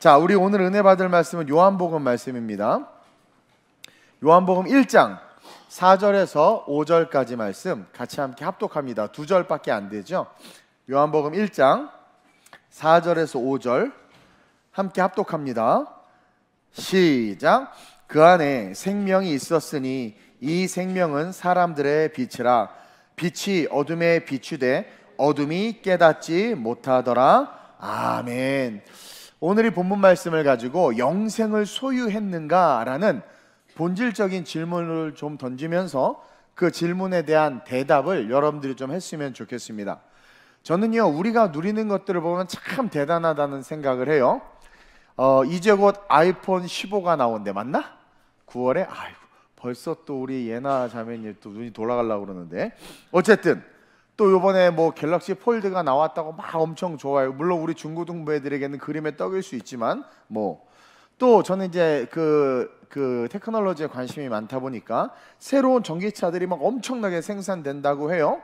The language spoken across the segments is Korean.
자, 우리 오늘 은혜 받을 말씀은 요한복음 말씀입니다. 요한복음 1장 4절에서 5절까지 말씀 같이 함께 합독합니다. 두 절밖에 안 되죠? 요한복음 1장 4절에서 5절 함께 합독합니다. 시작. 그 안에 생명이 있었으니 이 생명은 사람들의 빛이라 빛이 어둠에 비추되 어둠이 깨닫지 못하더라. 아멘. 오늘 이 본문 말씀을 가지고 영생을 소유했는가라는 본질적인 질문을 좀 던지면서 그 질문에 대한 대답을 여러분들이 좀 했으면 좋겠습니다. 저는요, 우리가 누리는 것들을 보면 참 대단하다는 생각을 해요. 어, 이제 곧 아이폰 15가 나온대, 맞나? 9월에? 아이고, 벌써 또 우리 예나 자매님 또 눈이 돌아가려고 그러는데. 어쨌든, 또 요번에 뭐 갤럭시 폴드가 나왔다고 막 엄청 좋아요. 물론 우리 중고등부애들에게는 그림의 떡일 수 있지만 뭐 또 저는 이제 그그 그 테크놀로지에 관심이 많다 보니까 새로운 전기차들이 막 엄청나게 생산된다고 해요.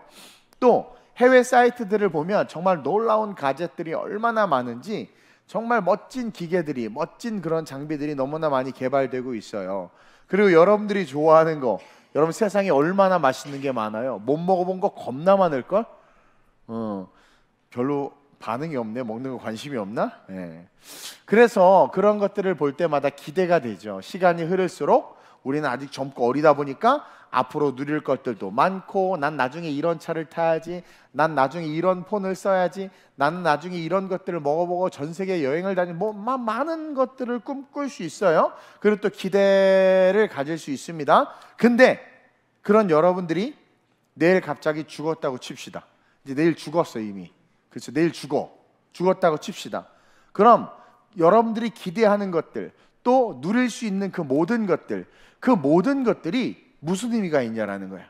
또 해외 사이트들을 보면 정말 놀라운 가젯들이 얼마나 많은지 정말 멋진 기계들이 멋진 그런 장비들이 너무나 많이 개발되고 있어요. 그리고 여러분들이 좋아하는 거 여러분 세상에 얼마나 맛있는 게 많아요. 못 먹어본 거 겁나 많을 걸. 어, 별로 반응이 없네. 먹는 거 관심이 없나? 예. 그래서 그런 것들을 볼 때마다 기대가 되죠. 시간이 흐를수록 우리는 아직 젊고 어리다 보니까 앞으로 누릴 것들도 많고 난 나중에 이런 차를 타야지 난 나중에 이런 폰을 써야지 나는 나중에 이런 것들을 먹어보고 전 세계 여행을 다니 는뭐 마, 많은 것들을 꿈꿀 수 있어요 그리고 또 기대를 가질 수 있습니다 근데 그런 여러분들이 내일 갑자기 죽었다고 칩시다 이제 내일 죽었어 이미 그렇죠 내일 죽어 죽었다고 칩시다 그럼 여러분들이 기대하는 것들 또 누릴 수 있는 그 모든 것들 그 모든 것들이 무슨 의미가 있냐라는 거야.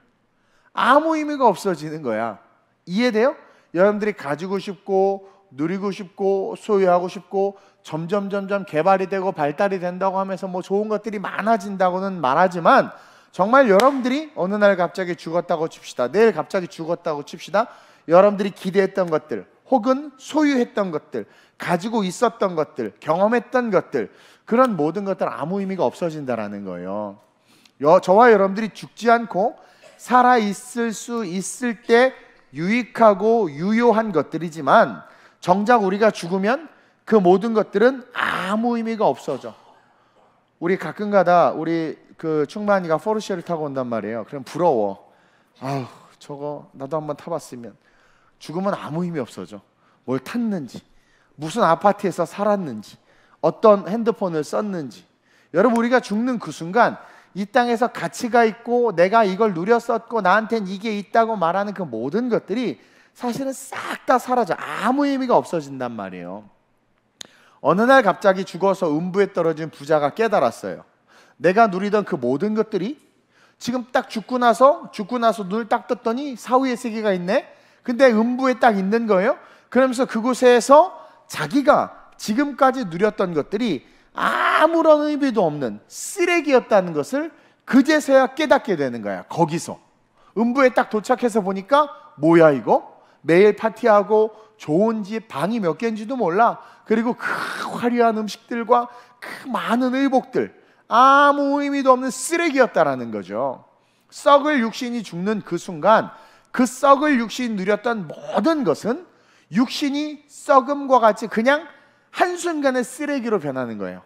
아무 의미가 없어지는 거야. 이해돼요? 여러분들이 가지고 싶고 누리고 싶고 소유하고 싶고 점점 점점 개발이 되고 발달이 된다고 하면서 뭐 좋은 것들이 많아진다고는 말하지만 정말 여러분들이 어느 날 갑자기 죽었다고 칩시다. 내일 갑자기 죽었다고 칩시다. 여러분들이 기대했던 것들 혹은 소유했던 것들 가지고 있었던 것들 경험했던 것들 그런 모든 것들 아무 의미가 없어진다라는 거예요. 여, 저와 여러분들이 죽지 않고 살아 있을 수 있을 때 유익하고 유효한 것들이지만 정작 우리가 죽으면 그 모든 것들은 아무 의미가 없어져. 우리 가끔가다 우리 그 충만이가 포르쉐를 타고 온단 말이에요. 그럼 부러워. 아 저거 나도 한번 타봤으면 죽으면 아무 의미 없어져. 뭘 탔는지 무슨 아파트에서 살았는지 어떤 핸드폰을 썼는지. 여러분, 우리가 죽는 그 순간 이 땅에서 가치가 있고 내가 이걸 누렸었고 나한테는 이게 있다고 말하는 그 모든 것들이 사실은 싹 다 사라져. 아무 의미가 없어진단 말이에요. 어느 날 갑자기 죽어서 음부에 떨어진 부자가 깨달았어요. 내가 누리던 그 모든 것들이 지금 딱 죽고 나서 죽고 나서 눈을 딱 떴더니 사후의 세계가 있네. 근데 음부에 딱 있는 거예요. 그러면서 그곳에서 자기가 지금까지 누렸던 것들이 아무런 의미도 없는 쓰레기였다는 것을 그제서야 깨닫게 되는 거야. 거기서. 음부에 딱 도착해서 보니까 뭐야 이거? 매일 파티하고 좋은 집 방이 몇 개인지도 몰라. 그리고 그 화려한 음식들과 그 많은 의복들 아무 의미도 없는 쓰레기였다라는 거죠. 썩을 육신이 죽는 그 순간 그 썩을 육신이 누렸던 모든 것은 육신이 썩음과 같이 그냥 한순간에 쓰레기로 변하는 거예요.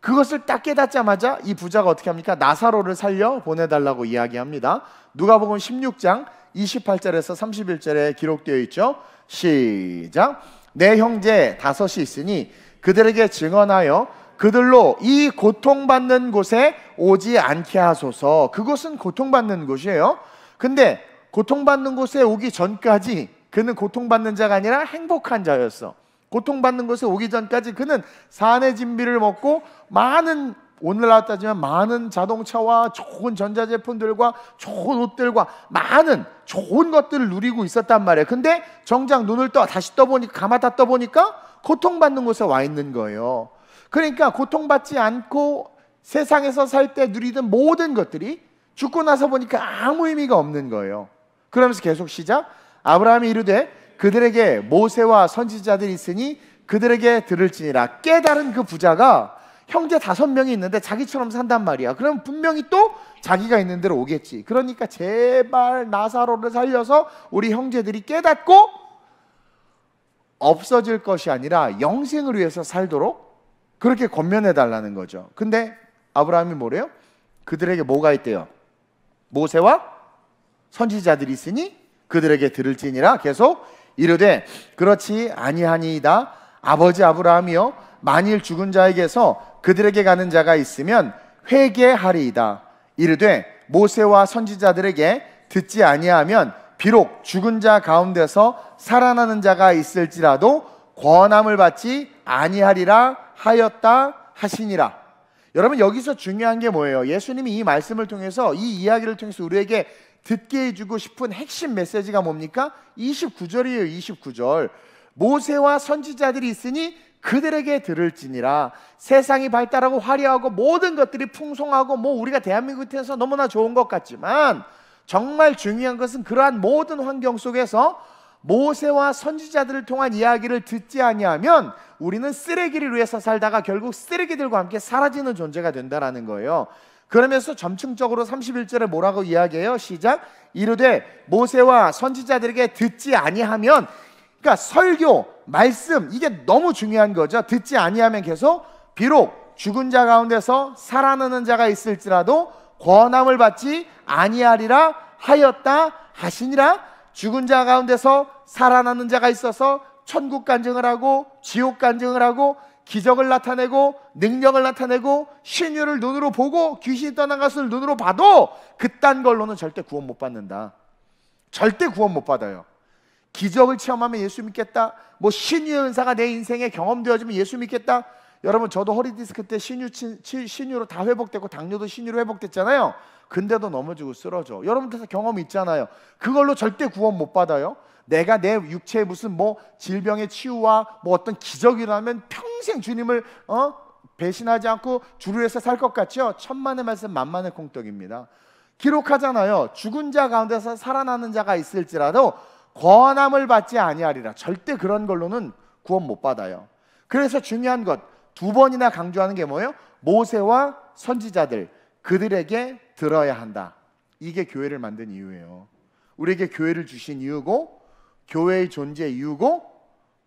그것을 딱 깨닫자마자 이 부자가 어떻게 합니까? 나사로를 살려 보내달라고 이야기합니다. 누가복음 16장 28절에서 31절에 기록되어 있죠. 시작. 내 형제 다섯이 있으니 그들에게 증언하여 그들로 이 고통받는 곳에 오지 않게 하소서. 그곳은 고통받는 곳이에요. 근데 고통받는 곳에 오기 전까지 그는 고통받는 자가 아니라 행복한 자였어. 고통받는 곳에 오기 전까지 그는 산의 진비를 먹고 많은 오늘나왔다지만 많은 자동차와 좋은 전자제품들과 좋은 옷들과 많은 좋은 것들을 누리고 있었단 말이에요. 근데 정작 눈을 떠 다시 떠보니까 감아다 떠보니까 고통받는 곳에 와 있는 거예요. 그러니까 고통받지 않고 세상에서 살 때 누리던 모든 것들이 죽고 나서 보니까 아무 의미가 없는 거예요. 그러면서 계속 시작 아브라함이 이르되 그들에게 모세와 선지자들이 있으니 그들에게 들을지니라 깨달은 그 부자가 형제 다섯 명이 있는데 자기처럼 산단 말이야. 그럼 분명히 또 자기가 있는 대로 오겠지. 그러니까 제발 나사로를 살려서 우리 형제들이 깨닫고 없어질 것이 아니라 영생을 위해서 살도록 그렇게 권면해 달라는 거죠. 근데 아브라함이 뭐래요? 그들에게 뭐가 있대요? 모세와 선지자들이 있으니 그들에게 들을지니라 계속 이르되 그렇지 아니하니이다 아버지 아브라함이여 만일 죽은 자에게서 그들에게 가는 자가 있으면 회개하리이다 이르되 모세와 선지자들에게 듣지 아니하면 비록 죽은 자 가운데서 살아나는 자가 있을지라도 권함을 받지 아니하리라 하였다 하시니라 여러분 여기서 중요한 게 뭐예요? 예수님이 이 말씀을 통해서 이 이야기를 통해서 우리에게 듣게 해주고 싶은 핵심 메시지가 뭡니까? 29절이에요, 29절. 모세와 선지자들이 있으니 그들에게 들을지니라 세상이 발달하고 화려하고 모든 것들이 풍성하고 뭐 우리가 대한민국에서 너무나 좋은 것 같지만 정말 중요한 것은 그러한 모든 환경 속에서 모세와 선지자들을 통한 이야기를 듣지 아니하면 우리는 쓰레기를 위해서 살다가 결국 쓰레기들과 함께 사라지는 존재가 된다라는 거예요. 그러면서 점층적으로 31절에 뭐라고 이야기해요? 시작 이르되 모세와 선지자들에게 듣지 아니하면 그러니까 설교 말씀 이게 너무 중요한 거죠. 듣지 아니하면 계속 비록 죽은 자 가운데서 살아나는 자가 있을지라도 권함을 받지 아니하리라 하였다 하시니라 죽은 자 가운데서 살아나는 자가 있어서 천국 간증을 하고 지옥 간증을 하고 기적을 나타내고 능력을 나타내고 신유를 눈으로 보고 귀신이 떠난 것을 눈으로 봐도 그딴 걸로는 절대 구원 못 받는다. 절대 구원 못 받아요. 기적을 체험하면 예수 믿겠다. 뭐 신유 은사가 내 인생에 경험되어지면 예수 믿겠다. 여러분 저도 허리 디스크 때 신유 신유로 다 회복됐고 당뇨도 신유로 회복됐잖아요. 근데도 넘어지고 쓰러져. 여러분들 경험 있잖아요. 그걸로 절대 구원 못 받아요. 내가 내 육체에 무슨 뭐 질병의 치유와 뭐 어떤 기적이 일면 평생 주님을 어 배신하지 않고 주를 위해서 살 것 같죠? 천만의 말씀 만만의 콩떡입니다. 기록하잖아요. 죽은 자 가운데서 살아나는 자가 있을지라도 거함을 받지 아니하리라. 절대 그런 걸로는 구원 못 받아요. 그래서 중요한 것 두 번이나 강조하는 게 뭐예요? 모세와 선지자들 그들에게 들어야 한다. 이게 교회를 만든 이유예요. 우리에게 교회를 주신 이유고 교회의 존재 이유고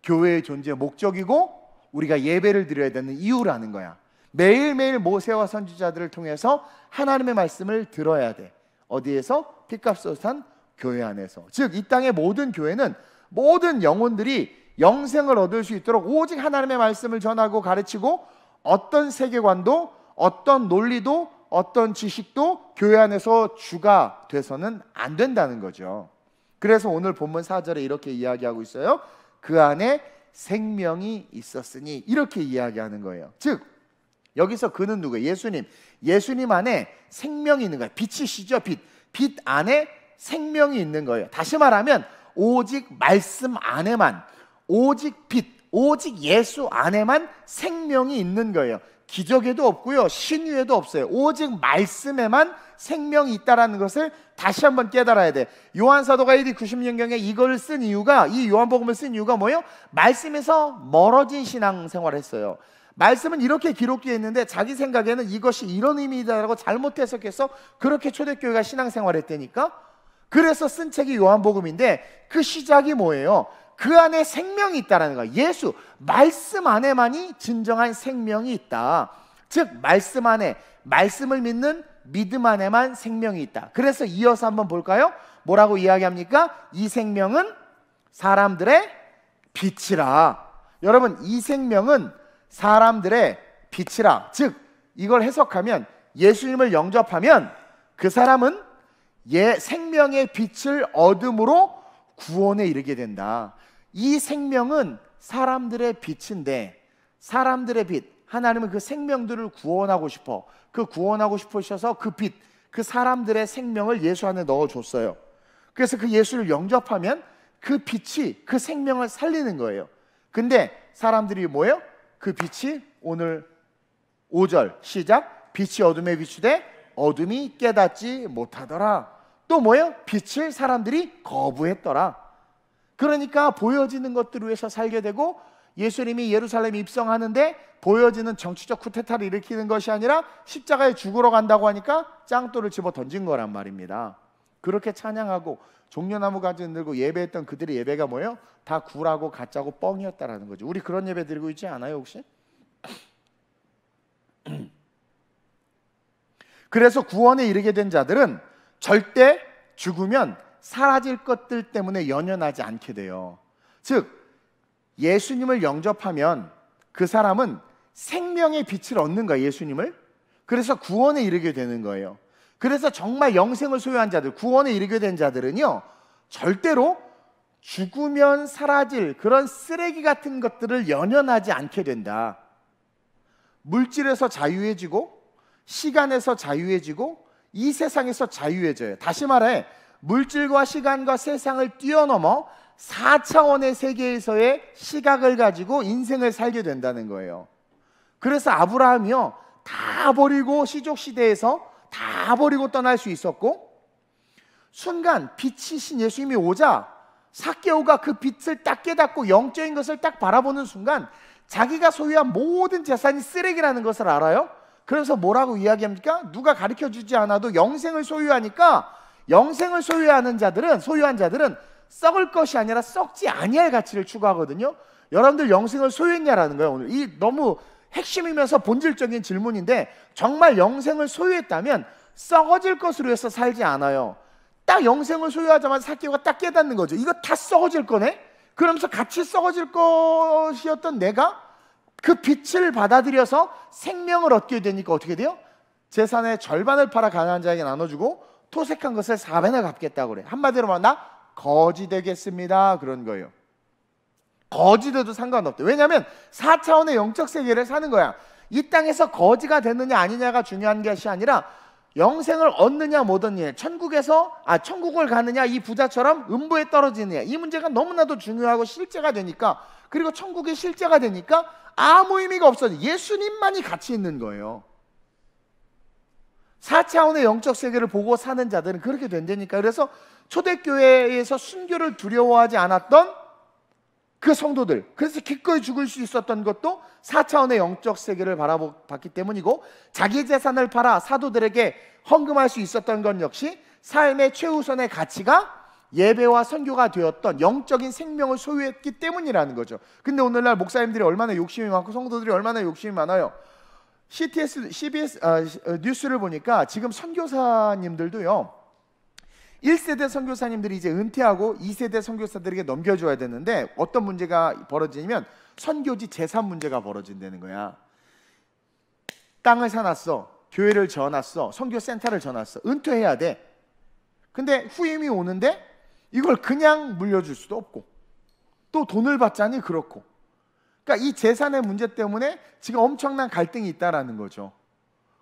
교회의 존재 목적이고 우리가 예배를 드려야 되는 이유라는 거야. 매일매일 모세와 선지자들을 통해서 하나님의 말씀을 들어야 돼. 어디에서? 피값소산 교회 안에서. 즉, 이 땅의 모든 교회는 모든 영혼들이 영생을 얻을 수 있도록 오직 하나님의 말씀을 전하고 가르치고 어떤 세계관도 어떤 논리도 어떤 지식도 교회 안에서 주가 돼서는 안 된다는 거죠. 그래서 오늘 본문 4절에 이렇게 이야기하고 있어요. 그 안에 생명이 있었으니 이렇게 이야기하는 거예요. 즉 여기서 그는 누구예요? 예수님. 예수님 안에 생명이 있는 거예요. 빛이시죠, 빛. 빛 안에 생명이 있는 거예요. 다시 말하면 오직 말씀 안에만 오직 빛, 오직 예수 안에만 생명이 있는 거예요. 기적에도 없고요. 신유에도 없어요. 오직 말씀에만 생명이 있다라는 것을 다시 한번 깨달아야 돼. 요한 사도가 AD 90년경에 이걸 쓴 이유가 이 요한복음을 쓴 이유가 뭐예요? 말씀에서 멀어진 신앙생활을 했어요. 말씀은 이렇게 기록되어 있는데 자기 생각에는 이것이 이런 의미다라고 잘못 해석해서 그렇게 초대교회가 신앙생활을 했다니까. 그래서 쓴 책이 요한복음인데 그 시작이 뭐예요? 그 안에 생명이 있다라는 거예요. 예수 말씀 안에만이 진정한 생명이 있다. 즉 말씀 안에 말씀을 믿는 믿음 안에만 생명이 있다. 그래서 이어서 한번 볼까요? 뭐라고 이야기합니까? 이 생명은 사람들의 빛이라. 여러분 이 생명은 사람들의 빛이라. 즉 이걸 해석하면 예수님을 영접하면 그 사람은 예 생명의 빛을 얻음으로 구원에 이르게 된다. 이 생명은 사람들의 빛인데 사람들의 빛 하나님은 그 생명들을 구원하고 싶어 그 구원하고 싶으셔서 그빛그 그 사람들의 생명을 예수 안에 넣어줬어요. 그래서 그 예수를 영접하면 그 빛이 그 생명을 살리는 거예요. 근데 사람들이 뭐예요? 그 빛이 오늘 5절 시작 빛이 어둠에 비추되 어둠이 깨닫지 못하더라. 또 뭐예요? 빛을 사람들이 거부했더라. 그러니까 보여지는 것들을 위해서 살게 되고 예수님이 예루살렘 입성하는데 보여지는 정치적 쿠데타를 일으키는 것이 아니라 십자가에 죽으러 간다고 하니까 짱돌을 집어 던진 거란 말입니다. 그렇게 찬양하고 종려나무 가지 는 들고 예배했던 그들의 예배가 뭐예요? 다 구라고 가짜고 뻥이었다라는 거죠. 우리 그런 예배 드리고 있지 않아요, 혹시? 그래서 구원에 이르게 된 자들은 절대 죽으면 사라질 것들 때문에 연연하지 않게 돼요. 즉, 예수님을 영접하면 그 사람은 생명의 빛을 얻는 거예요, 예수님을. 그래서 구원에 이르게 되는 거예요. 그래서 정말 영생을 소유한 자들, 구원에 이르게 된 자들은요, 절대로 죽으면 사라질 그런 쓰레기 같은 것들을 연연하지 않게 된다. 물질에서 자유해지고, 시간에서 자유해지고, 이 세상에서 자유해져요. 다시 말해, 물질과 시간과 세상을 뛰어넘어 4차원의 세계에서의 시각을 가지고 인생을 살게 된다는 거예요. 그래서 아브라함이요. 다 버리고 시족 시대에서 다 버리고 떠날 수 있었고 순간 빛이신 예수님이 오자 사케오가 그 빛을 딱 깨닫고 영적인 것을 딱 바라보는 순간 자기가 소유한 모든 재산이 쓰레기라는 것을 알아요. 그래서 뭐라고 이야기합니까? 누가 가르쳐 주지 않아도 영생을 소유하니까 영생을 소유하는 자들은 소유한 자들은 썩을 것이 아니라 썩지 아니할 가치를 추구하거든요. 여러분들 영생을 소유했냐라는 거예요. 오늘 이 너무 핵심이면서 본질적인 질문인데 정말 영생을 소유했다면 썩어질 것으로 해서 살지 않아요. 딱 영생을 소유하자마자 사기오가딱 깨닫는 거죠. 이거 다 썩어질 거네. 그러면서 같이 썩어질 것이었던 내가 그 빛을 받아들여서 생명을 얻게 되니까 어떻게 돼요? 재산의 절반을 팔아 가난한 자에게 나눠주고 토색한 것을 4배나 갚겠다고 그래. 한마디로 말하면 나 거지 되겠습니다. 그런 거예요. 거지돼도 상관없대. 왜냐하면 4차원의 영적 세계를 사는 거야. 이 땅에서 거지가 됐느냐 아니냐가 중요한 것이 아니라 영생을 얻느냐 못 얻느냐, 천국에서 아 천국을 가느냐 이 부자처럼 음부에 떨어지느냐 이 문제가 너무나도 중요하고 실제가 되니까 그리고 천국이 실제가 되니까 아무 의미가 없어져. 예수님만이 가치 있는 거예요. 4차원의 영적 세계를 보고 사는 자들은 그렇게 된다니까. 그래서 초대교회에서 순교를 두려워하지 않았던 그 성도들, 그래서 기꺼이 죽을 수 있었던 것도 4차원의 영적 세계를 바라봤기 때문이고, 자기 재산을 팔아 사도들에게 헌금할 수 있었던 건 역시 삶의 최우선의 가치가 예배와 선교가 되었던 영적인 생명을 소유했기 때문이라는 거죠. 근데 오늘날 목사님들이 얼마나 욕심이 많고 성도들이 얼마나 욕심이 많아요. CTS, CBS 아, 어, 뉴스를 보니까 지금 선교사님들도요. 1세대 선교사님들이 이제 은퇴하고 2세대 선교사들에게 넘겨줘야 되는데 어떤 문제가 벌어지냐면 선교지 재산 문제가 벌어진다는 거야. 땅을 사놨어. 교회를 지어놨어. 선교센터를 지어놨어. 은퇴해야 돼. 근데 후임이 오는데 이걸 그냥 물려줄 수도 없고 또 돈을 받자니 그렇고 그러니까 이 재산의 문제 때문에 지금 엄청난 갈등이 있다라는 거죠.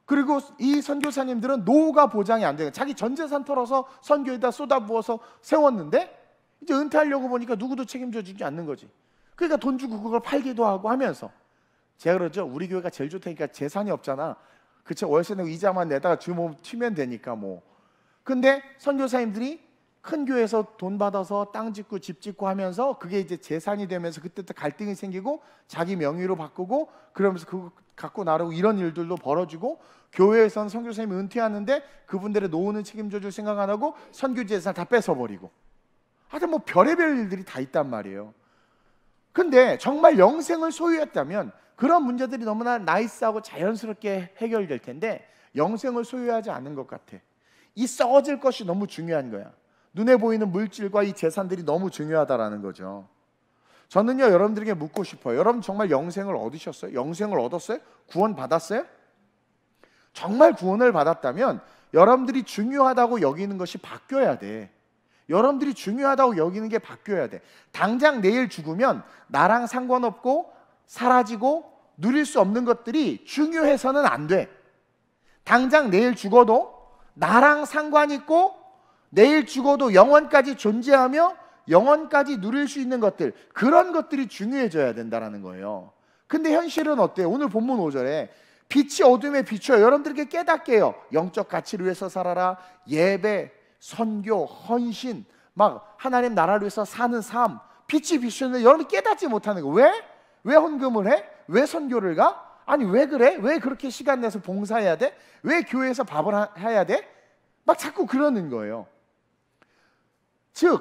그리고 이 선교사님들은 노후가 보장이 안 되는 자기 전 재산 털어서 선교에다 쏟아부어서 세웠는데 이제 은퇴하려고 보니까 누구도 책임져 주지 않는 거지. 그러니까 돈 주고 그걸 팔기도 하고 하면서 제가 그러죠. 우리 교회가 제일 좋다니까 재산이 없잖아. 그쵸 월세 내고 이자만 내다가 주몸 튀면 되니까 뭐. 근데 선교사님들이 큰 교회에서 돈 받아서 땅 짓고 집 짓고 하면서 그게 이제 재산이 되면서 그때부터 갈등이 생기고 자기 명의로 바꾸고 그러면서 그거 갖고 나르고 이런 일들도 벌어지고 교회에선 선교사님이 은퇴하는데 그분들의 노후는 책임져 줄 생각 안 하고 선교 재산 다 뺏어버리고 하여튼 뭐 별의별 일들이 다 있단 말이에요 근데 정말 영생을 소유했다면 그런 문제들이 너무나 나이스하고 자연스럽게 해결될 텐데 영생을 소유하지 않은 것 같아 이 썩어질 것이 너무 중요한 거야 눈에 보이는 물질과 이 재산들이 너무 중요하다라는 거죠. 저는요 여러분들에게 묻고 싶어요. 여러분 정말 영생을 얻으셨어요? 영생을 얻었어요? 구원 받았어요? 정말 구원을 받았다면 여러분들이 중요하다고 여기는 것이 바뀌어야 돼. 여러분들이 중요하다고 여기는 게 바뀌어야 돼. 당장 내일 죽으면 나랑 상관없고 사라지고 누릴 수 없는 것들이 중요해서는 안 돼. 당장 내일 죽어도 나랑 상관있고 내일 죽어도 영원까지 존재하며 영원까지 누릴 수 있는 것들 그런 것들이 중요해져야 된다라는 거예요. 근데 현실은 어때요? 오늘 본문 5절에 빛이 어둠에 비춰 여러분들에게 깨닫게 요 영적 가치를 위해서 살아라. 예배, 선교, 헌신, 막 하나님 나라를 위해서 사는 삶. 빛이 비추는데 여러분 깨닫지 못하는 거. 예요 왜? 왜 헌금을 해? 왜 선교를 가? 아니 왜 그래? 왜 그렇게 시간 내서 봉사해야 돼? 왜 교회에서 밥을 하, 해야 돼? 막 자꾸 그러는 거예요. 즉,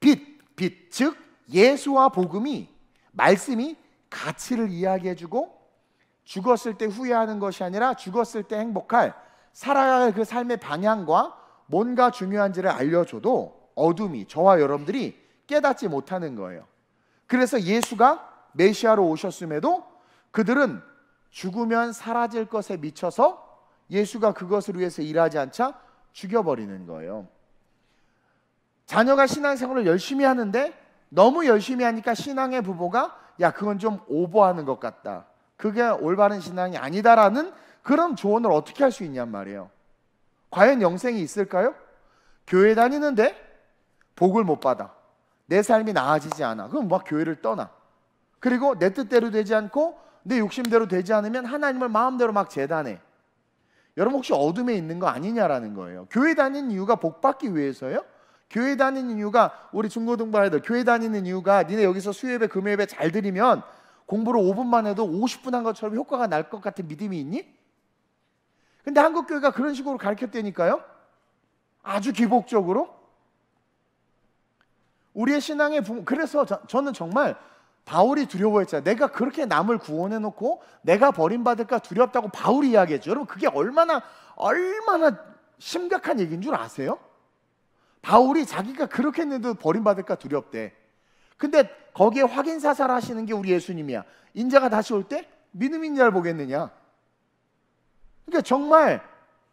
빛, 빛, 즉 예수와 복음이 말씀이 가치를 이야기해 주고 죽었을 때 후회하는 것이 아니라 죽었을 때 행복할 살아갈 그 삶의 방향과 뭔가 중요한지를 알려줘도 어둠이 저와 여러분들이 깨닫지 못하는 거예요. 그래서 예수가 메시아로 오셨음에도 그들은 죽으면 사라질 것에 미쳐서 예수가 그것을 위해서 일하지 않자 죽여버리는 거예요. 자녀가 신앙생활을 열심히 하는데 너무 열심히 하니까 신앙의 부모가 야 그건 좀 오버하는 것 같다. 그게 올바른 신앙이 아니다라는 그런 조언을 어떻게 할 수 있냔 말이에요. 과연 영생이 있을까요? 교회 다니는데 복을 못 받아. 내 삶이 나아지지 않아. 그럼 막 교회를 떠나. 그리고 내 뜻대로 되지 않고 내 욕심대로 되지 않으면 하나님을 마음대로 막 재단해. 여러분 혹시 어둠에 있는 거 아니냐라는 거예요. 교회 다니는 이유가 복 받기 위해서요? 예 교회 다니는 이유가 우리 중고등부 아이들 교회 다니는 이유가 니네 여기서 수요예배 금요예배 잘들이면 공부를 5분만 해도 50분 한 것처럼 효과가 날 것 같은 믿음이 있니? 근데 한국 교회가 그런 식으로 가르쳤다니까요. 아주 기복적으로 우리의 신앙의 부 그래서 저, 는 정말 바울이 두려워했잖아요. 내가 그렇게 남을 구원해 놓고 내가 버림받을까 두렵다고 바울이 이야기했죠. 여러분 그게 얼마나 얼마나 심각한 얘기인 줄 아세요? 바울이 자기가 그렇게 했는데도 버림받을까 두렵대. 근데 거기에 확인 사살 하시는 게 우리 예수님이야. 인자가 다시 올 때 믿음인 자를 보겠느냐. 그러니까 정말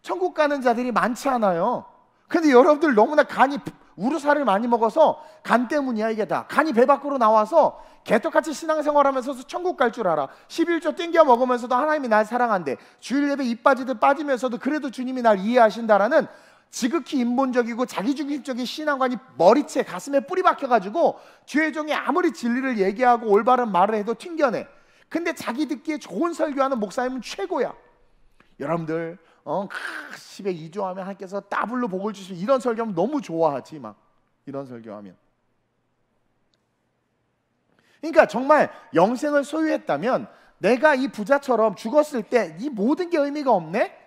천국 가는 자들이 많지 않아요. 근데 여러분들 너무나 간이 우르사를 많이 먹어서 간 때문이야 이게 다. 간이 배 밖으로 나와서 개떡같이 신앙생활하면서도 천국 갈 줄 알아. 11조 땡겨 먹으면서도 하나님이 날 사랑한대. 주일 예배 입 빠지듯 빠지면서도 그래도 주님이 날 이해하신다라는 지극히 인본적이고 자기중심적인 신앙관이 머리채 가슴에 뿌리 박혀가지고 주혜종이 아무리 진리를 얘기하고 올바른 말을 해도 튕겨내. 근데 자기 듣기에 좋은 설교하는 목사님은 최고야. 여러분들 어, 크, 10에 2조하면 하나님께서 따블로 복을 주시 이런 설교하면 너무 좋아하지 막 이런 설교하면. 그러니까 정말 영생을 소유했다면 내가 이 부자처럼 죽었을 때 이 모든 게 의미가 없네?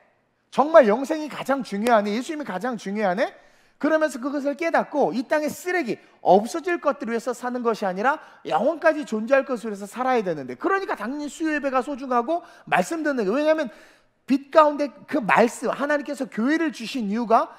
정말 영생이 가장 중요하네. 예수님이 가장 중요하네. 그러면서 그것을 깨닫고 이 땅의 쓰레기 없어질 것들을 위해서 사는 것이 아니라 영원까지 존재할 것을 위해서 살아야 되는데 그러니까 당연히 수요예배가 소중하고 말씀 듣는 게 왜냐하면 빛 가운데 그 말씀 하나님께서 교회를 주신 이유가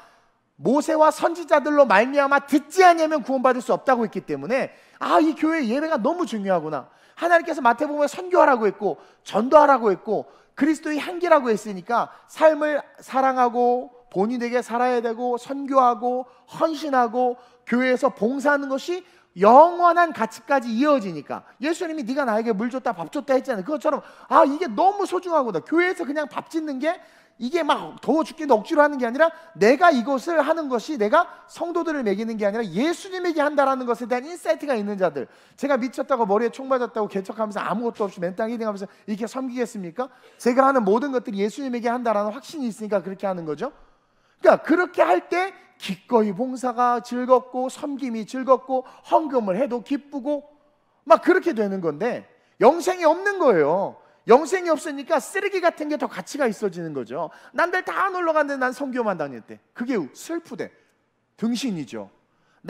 모세와 선지자들로 말미암아 듣지 않으면 구원받을 수 없다고 했기 때문에 아이 교회 예배가 너무 중요하구나 하나님께서 마태복음에 선교하라고 했고 전도하라고 했고 그리스도의 향기라고 했으니까 삶을 사랑하고 본인에게 살아야 되고 선교하고 헌신하고 교회에서 봉사하는 것이 영원한 가치까지 이어지니까 예수님이 네가 나에게 물 줬다 밥 줬다 했잖아요. 그것처럼 아 이게 너무 소중하구나. 교회에서 그냥 밥 짓는 게 이게 막 더워 죽겠는 억지로 하는 게 아니라 내가 이것을 하는 것이 내가 성도들을 매기는 게 아니라 예수님에게 한다라는 것에 대한 인사이트가 있는 자들 제가 미쳤다고 머리에 총 맞았다고 개척하면서 아무것도 없이 맨땅 이딩하면서 이렇게 섬기겠습니까? 제가 하는 모든 것들이 예수님에게 한다라는 확신이 있으니까 그렇게 하는 거죠 그러니까 그렇게 할 때 기꺼이 봉사가 즐겁고 섬김이 즐겁고 헌금을 해도 기쁘고 막 그렇게 되는 건데 영생이 없는 거예요 영생이 없으니까 쓰레기 같은 게 더 가치가 있어지는 거죠. 남들 다 놀러 갔는데 난 성교만 다닐 때 그게 슬프대. 등신이죠.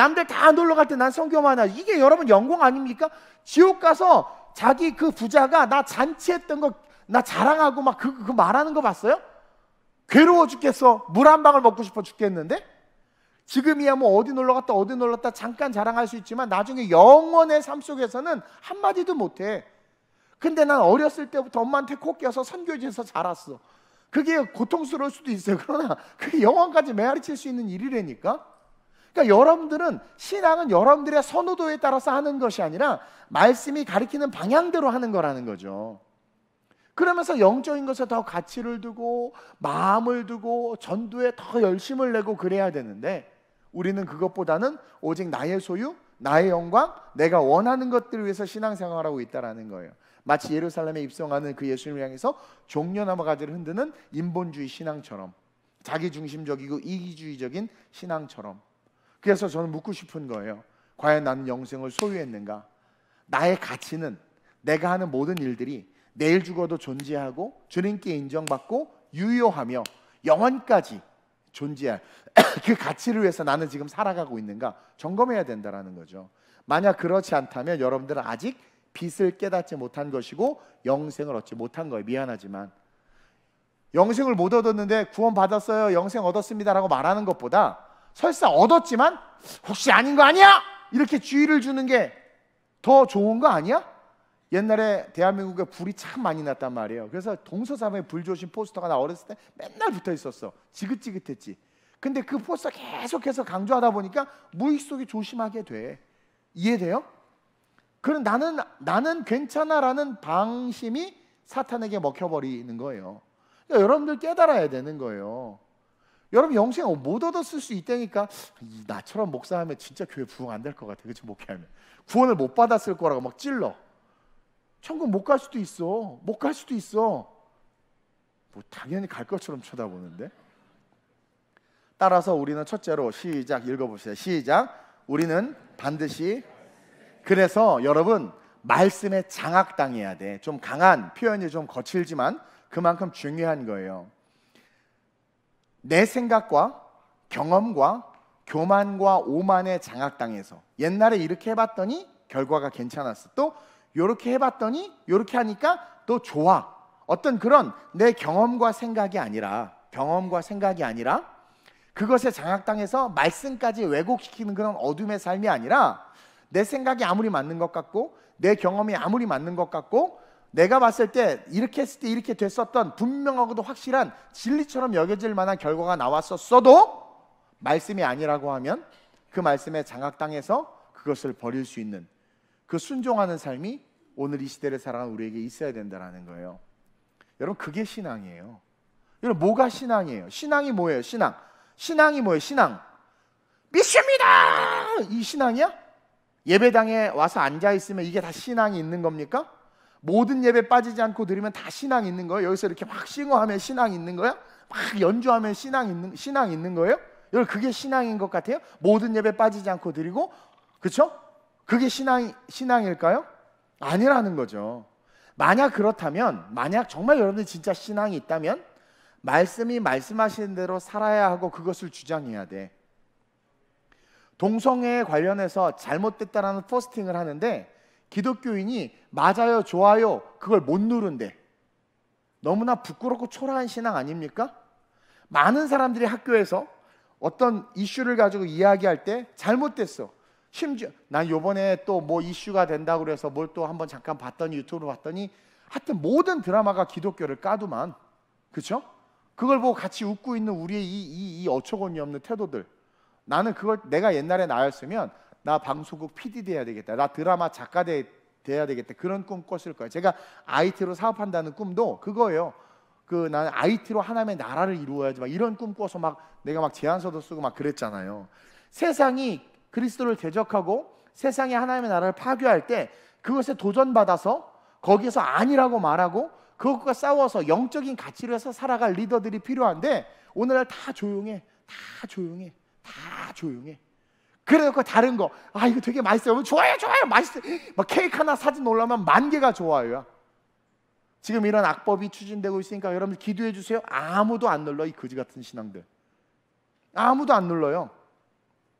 남들 다 놀러 갈 때 난 성교만 하나. 이게 여러분 영광 아닙니까? 지옥 가서 자기 그 부자가 나 잔치했던 거 나 자랑하고 막그그 그 말하는 거 봤어요? 괴로워 죽겠어. 물 한 방울 먹고 싶어 죽겠는데? 지금이야 뭐 어디 놀러 갔다 어디 놀렀다 잠깐 자랑할 수 있지만 나중에 영원의 삶 속에서는 한마디도 못해. 근데 난 어렸을 때부터 엄마한테 코 껴서 선교지에서 자랐어. 그게 고통스러울 수도 있어요. 그러나 그게 영원까지 메아리칠 수 있는 일이라니까. 그러니까 여러분들은 신앙은 여러분들의 선호도에 따라서 하는 것이 아니라 말씀이 가리키는 방향대로 하는 거라는 거죠. 그러면서 영적인 것에 더 가치를 두고 마음을 두고 전도에 더 열심을 내고 그래야 되는데 우리는 그것보다는 오직 나의 소유, 나의 영광, 내가 원하는 것들을 위해서 신앙생활하고 있다라는 거예요. 마치 예루살렘에 입성하는 그 예수님을 향해서 종려나무 가지를 흔드는 인본주의 신앙처럼 자기중심적이고 이기주의적인 신앙처럼 그래서 저는 묻고 싶은 거예요. 과연 나는 영생을 소유했는가? 나의 가치는 내가 하는 모든 일들이 내일 죽어도 존재하고 주님께 인정받고 유효하며 영원까지 존재할 그 가치를 위해서 나는 지금 살아가고 있는가 점검해야 된다라는 거죠. 만약 그렇지 않다면 여러분들은 아직 빛을 깨닫지 못한 것이고 영생을 얻지 못한 거예요. 미안하지만 영생을 못 얻었는데 구원 받았어요. 영생 얻었습니다라고 말하는 것보다 설사 얻었지만 혹시 아닌 거 아니야? 이렇게 주의를 주는 게 더 좋은 거 아니야? 옛날에 대한민국에 불이 참 많이 났단 말이에요. 그래서 동서삼의 불조심 포스터가 나 어렸을 때 맨날 붙어 있었어. 지긋지긋했지. 근데 그 포스터 계속해서 강조하다 보니까 무의식 속에 조심하게 돼. 이해돼요? 그런 나는 나는 괜찮아라는 방심이 사탄에게 먹혀버리는 거예요. 그러니까 여러분들 깨달아야 되는 거예요. 여러분 영생 못 얻었을 수 있다니까 나처럼 목사하면 진짜 교회 부흥 안 될 것 같아. 그치 목회하면 구원을 못 받았을 거라고 막 찔러. 천국 못 갈 수도 있어. 못 갈 수도 있어. 뭐 당연히 갈 것처럼 쳐다보는데. 따라서 우리는 첫째로 시작 읽어봅시다. 시작. 우리는 반드시 그래서 여러분 말씀에 장악당해야 돼. 좀 강한 표현이 좀 거칠지만 그만큼 중요한 거예요. 내 생각과 경험과 교만과 오만에 장악당해서 옛날에 이렇게 해봤더니 결과가 괜찮았어. 또 이렇게 해봤더니 이렇게 하니까 또 좋아. 어떤 그런 내 경험과 생각이 아니라 경험과 생각이 아니라 그것에 장악당해서 말씀까지 왜곡시키는 그런 어둠의 삶이 아니라 내 생각이 아무리 맞는 것 같고 내 경험이 아무리 맞는 것 같고 내가 봤을 때 이렇게 했을 때 이렇게 됐었던 분명하고도 확실한 진리처럼 여겨질 만한 결과가 나왔었어도 말씀이 아니라고 하면 그 말씀에 장악당해서 그것을 버릴 수 있는 그 순종하는 삶이 오늘 이 시대를 살아가는 우리에게 있어야 된다라는 거예요. 여러분 그게 신앙이에요. 여러분 뭐가 신앙이에요? 신앙이 뭐예요? 신앙. 신앙이 뭐예요? 신앙. 믿습니다. 이 신앙이야? 예배당에 와서 앉아 있으면 이게 다 신앙이 있는 겁니까? 모든 예배 빠지지 않고 드리면 다 신앙 있는 거예요? 여기서 이렇게 막 싱어하면 신앙 있는 거예요? 막 연주하면 신앙 있는 신앙 있는 거예요? 여러분 그게 신앙인 것 같아요? 모든 예배 빠지지 않고 드리고 그렇죠? 그게 신앙 신앙일까요? 아니라는 거죠. 만약 그렇다면 만약 정말 여러분이 진짜 신앙이 있다면 말씀이 말씀하시는 대로 살아야 하고 그것을 주장해야 돼. 동성애 관련해서 잘못됐다라는 포스팅을 하는데 기독교인이 맞아요, 좋아요 그걸 못누른데 너무나 부끄럽고 초라한 신앙 아닙니까? 많은 사람들이 학교에서 어떤 이슈를 가지고 이야기할 때 잘못됐어. 심지어 난 요번에 또 뭐 이슈가 된다고 그래서 뭘 또 한번 잠깐 봤더니 유튜브 봤더니 하여튼 모든 드라마가 기독교를 까두만. 그렇죠? 그걸 보고 같이 웃고 있는 우리의 이, 이, 이 어처구니 없는 태도들. 나는 그걸 내가 옛날에 나였으면 나 방송국 PD 돼야 되겠다. 나 드라마 작가 돼, 돼야 되겠다. 그런 꿈 꿨을 거예요. 제가 IT로 사업한다는 꿈도 그거예요. 그 나는 IT로 하나의 님 나라를 이루어야지 막 이런 꿈 꿔서 막 내가 막 제안서도 쓰고 막 그랬잖아요. 세상이 그리스도를 대적하고 세상이 하나님의 나라를 파괴할 때 그것에 도전받아서 거기에서 아니라고 말하고 그것과 싸워서 영적인 가치로 해서 살아갈 리더들이 필요한데 오늘날 다 조용해. 다 조용해. 다 조용해. 그래놓고 다른 거, 아, 이거 되게 맛있어요. 좋아요, 좋아요, 맛있어막 케이크 하나 사진 올라오면 만 개가 좋아요. 지금 이런 악법이 추진되고 있으니까 여러분 기도해 주세요. 아무도 안 눌러, 이 거지 같은 신앙들. 아무도 안 눌러요.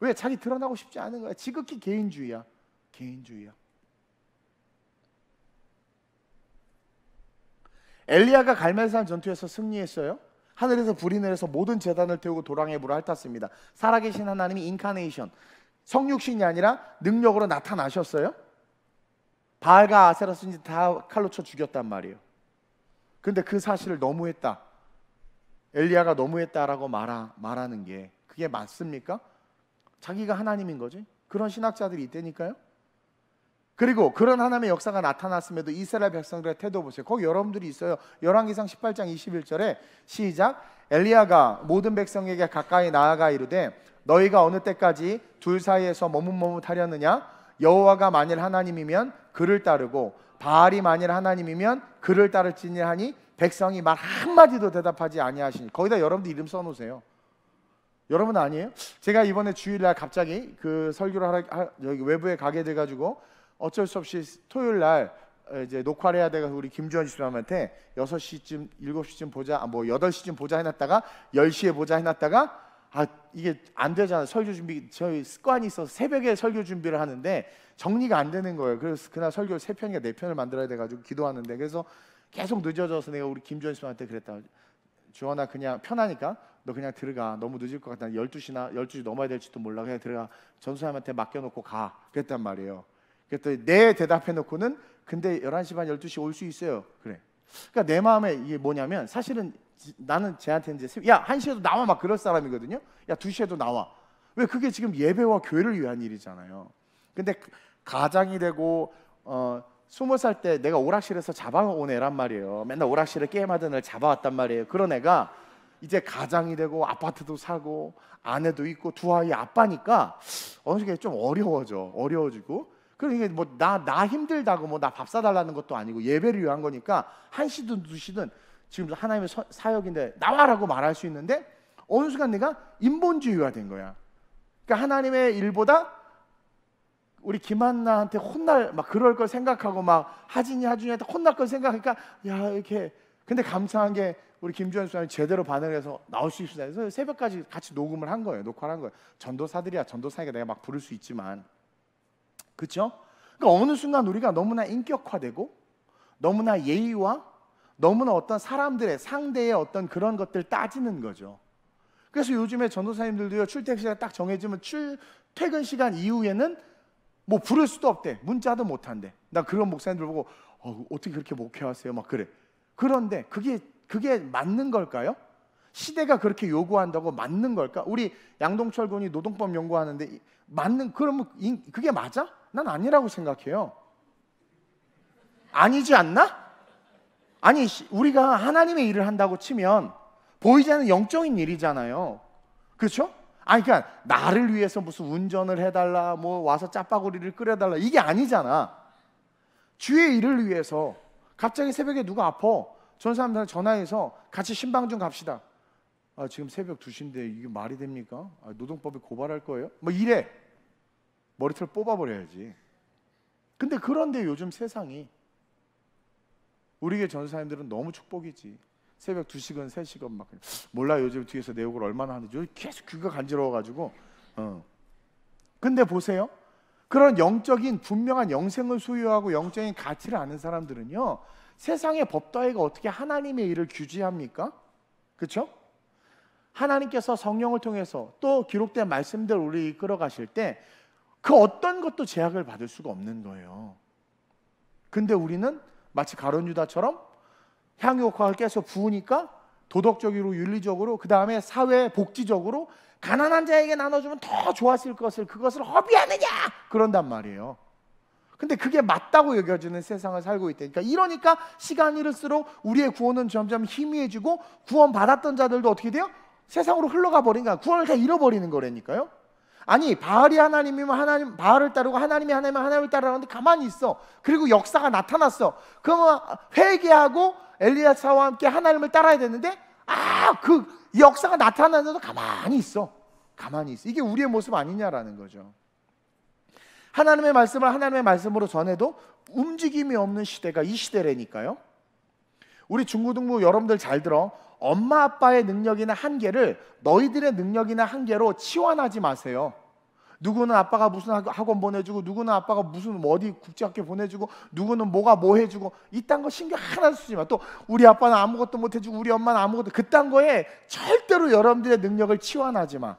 왜? 자기 드러나고 싶지 않은 거야. 지극히 개인주의야. 개인주의야. 엘리야가 갈멜산 전투에서 승리했어요. 하늘에서 불이 내려서 모든 재단을 태우고 도랑에 물을 핥았습니다. 살아계신 하나님이 인카네이션 성육신이 아니라 능력으로 나타나셨어요. 바알과 아세라스인지 다 칼로 쳐 죽였단 말이에요. 근데 그 사실을 너무했다. 엘리야가 너무했다라고 말하, 말하는 게 그게 맞습니까? 자기가 하나님인 거지. 그런 신학자들이 있다니까요. 그리고 그런 하나님의 역사가 나타났음에도 이스라엘 백성들의 태도 보세요. 거기 여러분들이 있어요. 열왕기상 18장 21절에 시작 엘리야가 모든 백성에게 가까이 나아가 이르되 너희가 어느 때까지 둘 사이에서 머뭇머뭇하려느냐 여호와가 만일 하나님이면 그를 따르고 바알이 만일 하나님이면 그를 따를지니 하니 백성이 말 한마디도 대답하지 아니하시니 거기다 여러분들 이름 써 놓으세요. 여러분 아니에요? 제가 이번에 주일날 갑자기 그 설교를 하 여기 외부에 가게 돼 가지고 어쩔 수 없이 토요일 날 어, 이제 녹화를 해야 돼서 우리 김주원 씨님한테 6시쯤 7시쯤 보자 아, 뭐 8시쯤 보자 해놨다가 10시에 보자 해놨다가 아 이게 안 되잖아 설교 준비 저희 습관이 있어서 새벽에 설교 준비를 하는데 정리가 안 되는 거예요 그래서 그날 설교 세 편인가 네 편을 만들어야 돼가지고 기도하는데 그래서 계속 늦어져서 내가 우리 김주원 씨한테 그랬다 주원아 그냥 편하니까 너 그냥 들어가 너무 늦을 것 같다 12시나 12시 넘어야 될지도 몰라 그냥 들어가 전수사님한테 맡겨놓고 가 그랬단 말이에요 그랬더니 네 대답해 놓고는 근데 11시 반 12시 올 수 있어요. 그래. 그러니까 내 마음에 이게 뭐냐면 사실은 나는 쟤한테 이제 야, 1시에도 나와 막 그럴 사람이거든요. 야, 2시에도 나와. 왜 그게 지금 예배와 교회를 위한 일이잖아요. 근데 가장이 되고 어2 0살때 내가 오락실에서 잡아온 애란 말이에요. 맨날 오락실에 게임하던 애를 잡아왔단 말이에요. 그런 애가 이제 가장이 되고 아파트도 사고 아내도 있고 두 아이 아빠니까 어느 정좀 어려워져 어려워지고 그러니까 뭐나나 나 힘들다고 뭐 나 밥 사달라는 것도 아니고 예배를 위한 거니까 한 시든 두 시든 지금 하나님의 서, 사역인데 나와라고 말할 수 있는데 어느 순간 내가 인본주의화 된 거야. 그러니까 하나님의 일보다 우리 김한나한테 혼날 막 그럴 걸 생각하고 막 하진이 하준이한테 혼날 걸 생각하니까 야 이렇게 근데 감사한 게 우리 김주현 수장이 제대로 반응해서 나올 수 있어서 새벽까지 같이 녹음을 한 거예요. 녹화를 한 거예요. 전도사들이야 전도사니까 내가 막 부를 수 있지만 그렇죠? 그러니까 어느 순간 우리가 너무나 인격화되고 너무나 예의와 너무나 어떤 사람들의 상대의 어떤 그런 것들 따지는 거죠. 그래서 요즘에 전도사님들도요 출퇴근 시간 딱 정해지면 출 퇴근 시간 이후에는 뭐 부를 수도 없대 문자도 못 한대 나 그런 목사님들 보고 어, 어떻게 그렇게 목회하세요 막 그래 그런데 그게 그게 맞는 걸까요? 시대가 그렇게 요구한다고 맞는 걸까? 우리 양동철 군이 노동법 연구하는데 맞는 그러면 그게 맞아? 난 아니라고 생각해요. 아니지 않나? 아니, 우리가 하나님의 일을 한다고 치면 보이지 않는 영적인 일이잖아요. 그렇죠? 아니, 그러니까 나를 위해서 무슨 운전을 해달라, 뭐 와서 짜파구리를 끓여달라, 이게 아니잖아. 주의 일을 위해서 갑자기 새벽에 누가 아파? 전사람들 전화해서 같이 신방 좀 갑시다. 아, 지금 새벽 2시인데 이게 말이 됩니까? 아, 노동법에 고발할 거예요? 뭐 이래. 머리털 뽑아버려야지. 근데 그런데 요즘 세상이 우리에게 전사님들은 너무 축복이지. 새벽 두시간세시간막 몰라 요즘 뒤에서 내 욕을 얼마나 하는지 계속 귀가 간지러워가지고 어. 근데 보세요 그런 영적인 분명한 영생을 소유하고 영적인 가치를 아는 사람들은요 세상의 법 따위가 어떻게 하나님의 일을 규제합니까? 그렇죠? 하나님께서 성령을 통해서 또 기록된 말씀들 우리 이끌어 가실 때그 어떤 것도 제약을 받을 수가 없는 거예요. 근데 우리는 마치 가론 유다처럼 향유과를 계서 부으니까 도덕적으로 윤리적으로 그 다음에 사회 복지적으로 가난한 자에게 나눠주면 더 좋았을 것을 그것을 허비하느냐 그런단 말이에요. 근데 그게 맞다고 여겨지는 세상을 살고 있다니까. 그러니까 이러니까 시간이 흐를수록 우리의 구원은 점점 희미해지고 구원 받았던 자들도 어떻게 돼요? 세상으로 흘러가 버린 거야. 구원을 다 잃어버리는 거라니까요. 아니 바알이 하나님이면 하나님 바알을 따르고 하나님이 하나님이면 하나님을 따르라는데 가만히 있어. 그리고 역사가 나타났어. 그러면 회개하고 엘리야사와 함께 하나님을 따라야 되는데 아 그 역사가 나타났는데도 가만히 있어. 가만히 있어. 이게 우리의 모습 아니냐라는 거죠. 하나님의 말씀을 하나님의 말씀으로 전해도 움직임이 없는 시대가 이 시대라니까요. 우리 중고등부 여러분들 잘 들어. 엄마 아빠의 능력이나 한계를 너희들의 능력이나 한계로 치환하지 마세요. 누구는 아빠가 무슨 학원 보내주고 누구는 아빠가 무슨 뭐 어디 국제학교 보내주고 누구는 뭐가 뭐 해주고 이딴 거 신경 하나도 쓰지 마. 또 우리 아빠는 아무것도 못 해주고 우리 엄마는 아무것도 그딴 거에 절대로 여러분들의 능력을 치환하지 마.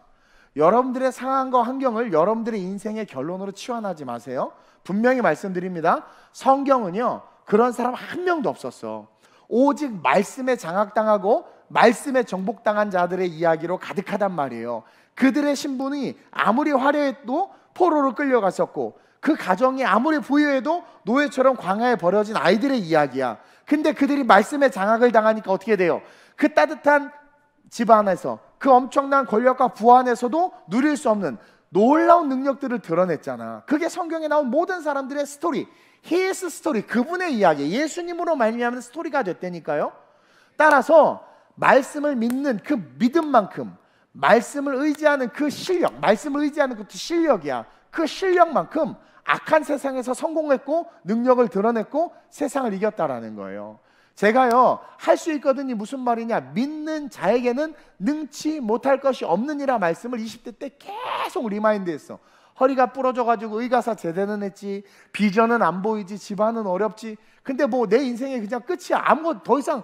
여러분들의 상황과 환경을 여러분들의 인생의 결론으로 치환하지 마세요. 분명히 말씀드립니다. 성경은요 그런 사람 한 명도 없었어. 오직 말씀에 장악당하고 말씀에 정복당한 자들의 이야기로 가득하단 말이에요. 그들의 신분이 아무리 화려해도 포로로 끌려갔었고 그 가정이 아무리 부유해도 노예처럼 광야에 버려진 아이들의 이야기야. 근데 그들이 말씀에 장악을 당하니까 어떻게 돼요? 그 따뜻한 집 안에서 그 엄청난 권력과 부안에서도 누릴 수 없는 놀라운 능력들을 드러냈잖아. 그게 성경에 나온 모든 사람들의 스토리. 히스 스토리 그분의 이야기 예수님으로 말미암은 스토리가 됐다니까요. 따라서 말씀을 믿는 그 믿음만큼 말씀을 의지하는 그 실력, 말씀을 의지하는 것도 그 실력이야. 그 실력만큼 악한 세상에서 성공했고 능력을 드러냈고 세상을 이겼다라는 거예요. 제가요 할 수 있거든이 무슨 말이냐 믿는 자에게는 능치 못할 것이 없느니라 말씀을 20대 때 계속 리마인드했어. 허리가 부러져가지고 의가사 제대는 했지, 비전은 안 보이지, 집안은 어렵지. 근데 뭐 내 인생에 그냥 끝이야. 아무것 더 이상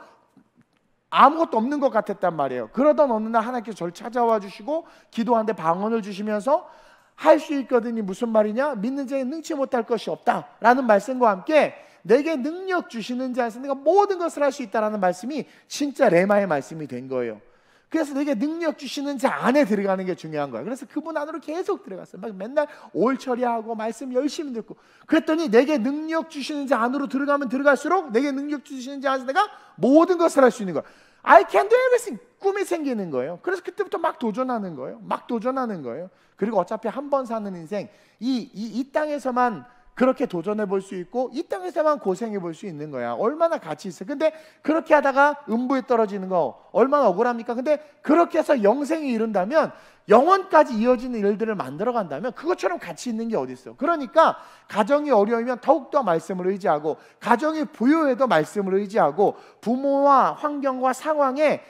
아무것도 없는 것 같았단 말이에요. 그러던 어느 날 하나님께서 저를 찾아와 주시고 기도하는데 방언을 주시면서 할 수 있거든이 무슨 말이냐? 믿는 자에 능치 못할 것이 없다라는 말씀과 함께 내게 능력 주시는 자에서 내가 모든 것을 할 수 있다라는 말씀이 진짜 레마의 말씀이 된 거예요. 그래서 내게 능력 주시는 자 안에 들어가는 게 중요한 거야. 그래서 그분 안으로 계속 들어갔어요. 막 맨날 올 처리하고 말씀 열심히 듣고 그랬더니 내게 능력 주시는 자 안으로 들어가면 들어갈수록 내게 능력 주시는 자 안에서 내가 모든 것을 할 수 있는 거야. I can do everything. 꿈이 생기는 거예요. 그래서 그때부터 막 도전하는 거예요. 막 도전하는 거예요. 그리고 어차피 한 번 사는 인생 이, 이, 이 땅에서만 그렇게 도전해 볼 수 있고 이 땅에서만 고생해 볼 수 있는 거야. 얼마나 가치 있어. 근데 그렇게 하다가 음부에 떨어지는 거 얼마나 억울합니까? 근데 그렇게 해서 영생이 이룬다면 영원까지 이어지는 일들을 만들어 간다면 그것처럼 가치 있는 게 어디 있어? 그러니까 가정이 어려우면 더욱더 말씀을 의지하고 가정이 부유해도 말씀을 의지하고 부모와 환경과 상황에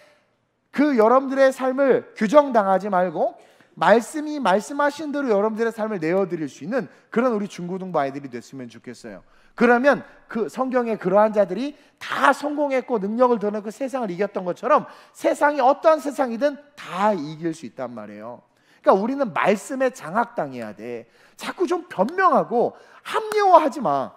그 여러분들의 삶을 규정당하지 말고 말씀이 말씀하신 대로 여러분들의 삶을 내어드릴 수 있는 그런 우리 중고등부 아이들이 됐으면 좋겠어요. 그러면 그 성경의 그러한 자들이 다 성공했고 능력을 드러내고 세상을 이겼던 것처럼 세상이 어떠한 세상이든 다 이길 수 있단 말이에요. 그러니까 우리는 말씀에 장악당해야 돼. 자꾸 좀 변명하고 합리화하지 마.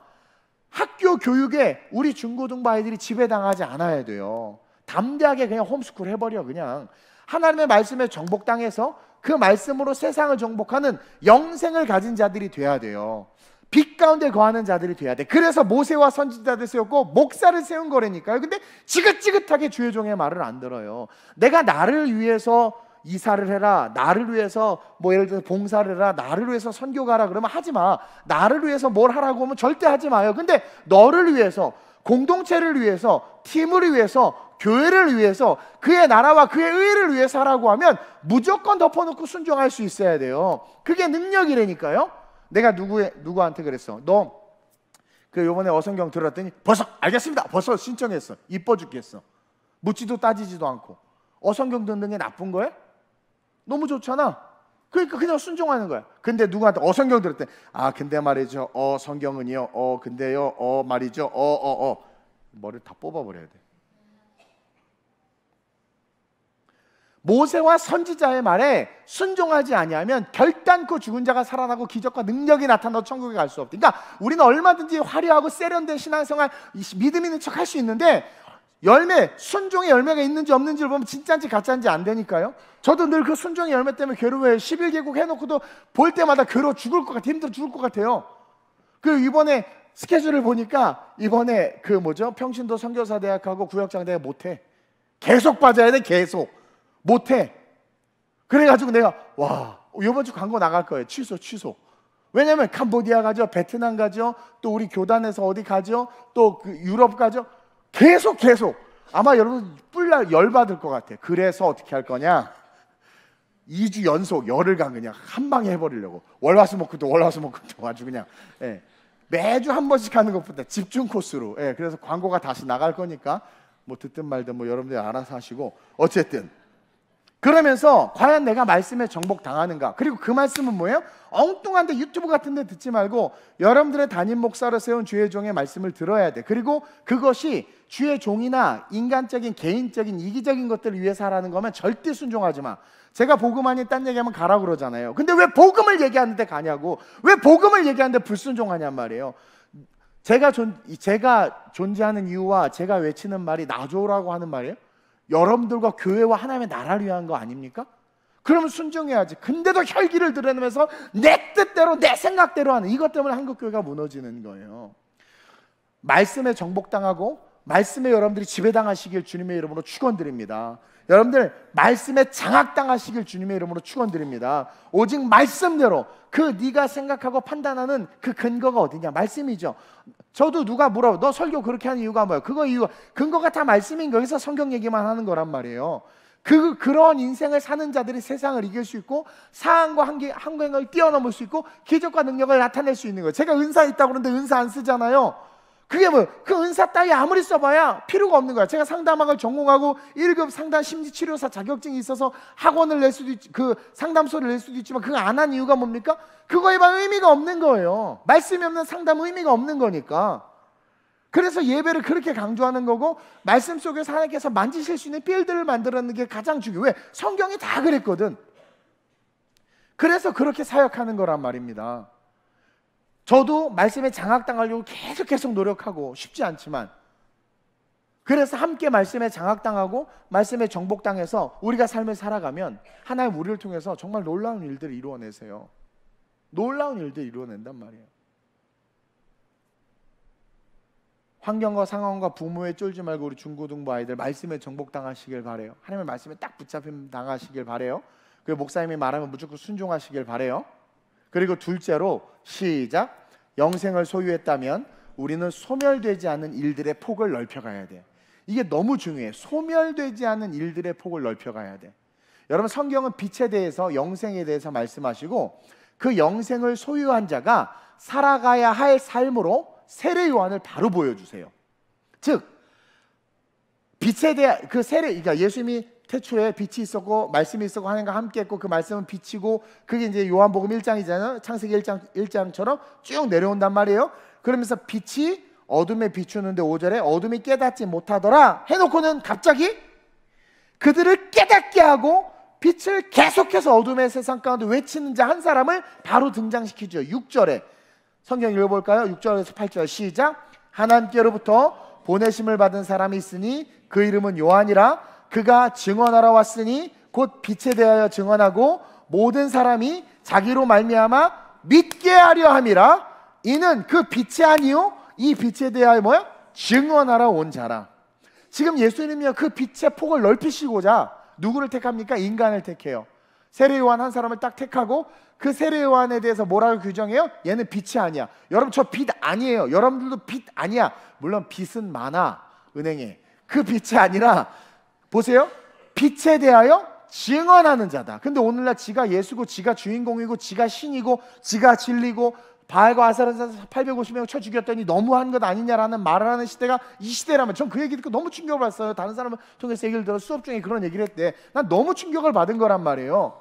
학교 교육에 우리 중고등부 아이들이 지배당하지 않아야 돼요. 담대하게 그냥 홈스쿨 해버려 그냥 하나님의 말씀에 정복당해서 그 말씀으로 세상을 정복하는 영생을 가진 자들이 돼야 돼요. 빛 가운데 거하는 자들이 돼야 돼. 그래서 모세와 선지자들 세웠고 목사를 세운 거라니까요. 근데 지긋지긋하게 주의 종의 말을 안 들어요. 내가 나를 위해서 이사를 해라. 나를 위해서 뭐 예를 들어서 봉사를 해라. 나를 위해서 선교 가라. 그러면 하지 마. 나를 위해서 뭘 하라고 하면 절대 하지 마요. 근데 너를 위해서 공동체를 위해서 팀을 위해서 교회를 위해서 그의 나라와 그의 의를 위해서 하라고 하면 무조건 덮어놓고 순종할 수 있어야 돼요. 그게 능력이래니까요 내가 누구에 누구한테 그랬어? 너, 그 요번에 어성경 들었더니 벌써 알겠습니다. 벌써 신청했어. 이뻐 죽겠어. 묻지도 따지지도 않고. 어성경 듣는 게 나쁜 거야? 너무 좋잖아. 그러니까 그냥 순종하는 거야. 근데 누구한테 어성경 들었대. 아, 근데 말이죠. 어, 성경은요. 어, 근데요. 어, 말이죠. 어, 어, 어. 머리를 다 뽑아버려야 돼. 모세와 선지자의 말에 순종하지 아니하면 결단코 죽은 자가 살아나고 기적과 능력이 나타나 천국에 갈 수 없다. 그러니까 우리는 얼마든지 화려하고 세련된 신앙생활 믿음 있는 척 할 수 있는데 열매, 순종의 열매가 있는지 없는지를 보면 진짜인지 가짜인지 안 되니까요. 저도 늘 그 순종의 열매 때문에 괴로워요. 11개국 해놓고도 볼 때마다 괴로워 죽을 것 같아. 힘들어 죽을 것 같아요. 그리고 이번에 스케줄을 보니까 이번에 그 뭐죠? 평신도 선교사대학하고 구역장대학 못해. 계속 빠져야 돼, 계속. 못해. 그래가지고 내가 와 이번 주 광고 나갈 거예요. 취소 취소. 왜냐면 캄보디아 가죠, 베트남 가죠, 또 우리 교단에서 어디 가죠, 또 그 유럽 가죠. 계속 계속 아마 여러분 뿔날 열 받을 것 같아. 그래서 어떻게 할 거냐? 2주 연속 열흘간 그냥 한 방에 해버리려고 월화수목금도 월화수목금도 아주 그냥 예. 매주 한 번씩 하는 것보다 집중 코스로 예. 그래서 광고가 다시 나갈 거니까 뭐 듣든 말든 뭐 여러분들이 알아서 하시고 어쨌든 그러면서 과연 내가 말씀에 정복당하는가? 그리고 그 말씀은 뭐예요? 엉뚱한데 유튜브 같은 데 듣지 말고 여러분들의 담임 목사로 세운 주의 종의 말씀을 들어야 돼. 그리고 그것이 주의 종이나 인간적인 개인적인 이기적인 것들을 위해서 하라는 거면 절대 순종하지 마. 제가 복음 아닌 딴 얘기하면 가라 그러잖아요. 근데 왜 복음을 얘기하는데 가냐고. 왜 복음을 얘기하는데 불순종하냔 말이에요. 제가 존 제가 존재하는 이유와 제가 외치는 말이 나조라고 하는 말이에요. 여러분들과 교회와 하나님의 나라를 위한 거 아닙니까? 그러면 순종해야지. 근데도 혈기를 드러내면서 내 뜻대로 내 생각대로 하는 이것 때문에 한국 교회가 무너지는 거예요. 말씀에 정복당하고 말씀에 여러분들이 지배당하시길 주님의 이름으로 축원드립니다. 여러분들 말씀에 장악당하시길 주님의 이름으로 축원드립니다. 오직 말씀대로 그 네가 생각하고 판단하는 그 근거가 어디냐? 말씀이죠. 저도 누가 물어, 너 설교 그렇게 하는 이유가 뭐야? 그거 이유 근거가 다 말씀인 거기서 성경 얘기만 하는 거란 말이에요. 그 그런 인생을 사는 자들이 세상을 이길 수 있고 상황과 한계 한계을 뛰어넘을 수 있고 기적과 능력을 나타낼 수 있는 거예요. 제가 은사 있다고 그러는데 은사 안 쓰잖아요. 그게 뭐, 그 은사 따위 아무리 써봐야 필요가 없는 거야. 제가 상담학을 전공하고 1급 상담 심리치료사 자격증이 있어서 학원을 낼 수도 있그 상담소를 낼 수도 있지만 그거 안 한 이유가 뭡니까? 그거에 반 의미가 없는 거예요. 말씀이 없는 상담 의미가 없는 거니까. 그래서 예배를 그렇게 강조하는 거고 말씀 속에서 하나님께서 만지실 수 있는 필드를 만들었는 게 가장 중요해. 왜? 성경이 다 그랬거든. 그래서 그렇게 사역하는 거란 말입니다. 저도 말씀에 장악당하려고 계속 계속 노력하고 쉽지 않지만 그래서 함께 말씀에 장악당하고 말씀에 정복당해서 우리가 삶을 살아가면 하나님 우리를 통해서 정말 놀라운 일들을 이루어내세요. 놀라운 일들을 이루어낸단 말이에요. 환경과 상황과 부모에 쫄지 말고 우리 중고등부 아이들 말씀에 정복당하시길 바래요. 하나님의 말씀에 딱 붙잡힘 당하시길 바래요. 그 목사님이 말하면 무조건 순종하시길 바래요. 그리고 둘째로 시작 영생을 소유했다면 우리는 소멸되지 않은 일들의 폭을 넓혀가야 돼. 이게 너무 중요해. 소멸되지 않은 일들의 폭을 넓혀가야 돼. 여러분 성경은 빛에 대해서 영생에 대해서 말씀하시고 그 영생을 소유한 자가 살아가야 할 삶으로 세례 요한을 바로 보여주세요. 즉 빛에 대한 그 세례 그러니까 예수님이 태초에 빛이 있었고 말씀이 있었고 하나님과 함께 했고 그 말씀은 빛이고 그게 이제 요한복음 1장이잖아요. 창세기 1장 1장처럼 쭉 내려온단 말이에요. 그러면서 빛이 어둠에 비추는데 5절에 어둠이 깨닫지 못하더라 해 놓고는 갑자기 그들을 깨닫게 하고 빛을 계속해서 어둠의 세상 가운데 외치는 자 한 사람을 바로 등장시키죠. 6절에 성경 읽어볼까요? 6절에서 8절 시작 하나님께로부터 보내심을 받은 사람이 있으니 그 이름은 요한이라 그가 증언하러 왔으니 곧 빛에 대하여 증언하고 모든 사람이 자기로 말미암아 믿게 하려 함이라 이는 그 빛이 아니요 이 빛에 대하여 뭐야 증언하러 온 자라 지금 예수님이요 그 빛의 폭을 넓히시고자 누구를 택합니까 인간을 택해요 세례 요한 한 사람을 딱 택하고 그 세례 요한에 대해서 뭐라고 규정해요 얘는 빛이 아니야 여러분 저 빛 아니에요 여러분들도 빛 아니야 물론 빛은 많아 은행에 그 빛이 아니라 보세요. 빛에 대하여 증언하는 자다. 근데 오늘날 지가 예수고 지가 주인공이고 지가 신이고 지가 진리고 바알과 아사라 850명 쳐 죽였더니 너무한 것 아니냐라는 말을 하는 시대가 이 시대라면 전 그 얘기 듣고 너무 충격을 받았어요. 다른 사람을 통해서 얘기를 들어 수업 중에 그런 얘기를 했대. 난 너무 충격을 받은 거란 말이에요.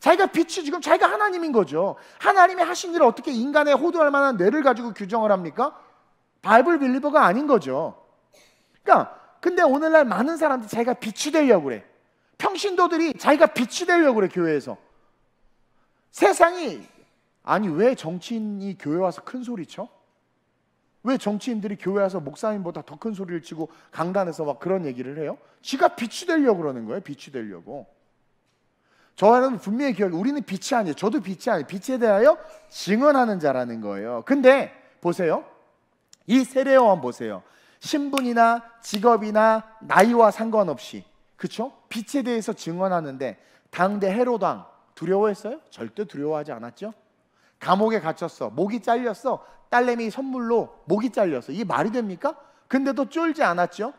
자기가 빛이 지금 자기가 하나님인 거죠. 하나님이 하신 일을 어떻게 인간의 호도할 만한 뇌를 가지고 규정을 합니까? 바이블 빌리버가 아닌 거죠. 그러니까 근데 오늘날 많은 사람들이 자기가 빛이 되려고 그래. 평신도들이 자기가 빛이 되려고 그래, 교회에서. 세상이, 아니, 왜 정치인이 교회 와서 큰 소리 쳐? 왜 정치인들이 교회 와서 목사님보다 더 큰 소리를 치고 강단에서 막 그런 얘기를 해요? 지가 빛이 되려고 그러는 거예요, 빛이 되려고. 저와는 분명히 기억해. 우리는 빛이 아니에요. 저도 빛이 아니에요. 빛에 대하여 증언하는 자라는 거예요. 근데, 보세요. 이 세례요한 보세요. 신분이나 직업이나 나이와 상관없이 그쵸? 빛에 대해서 증언하는데 당대 헤로당 두려워했어요? 절대 두려워하지 않았죠. 감옥에 갇혔어. 목이 잘렸어. 딸내미 선물로 목이 잘렸어. 이게 말이 됩니까? 근데도 쫄지 않았죠.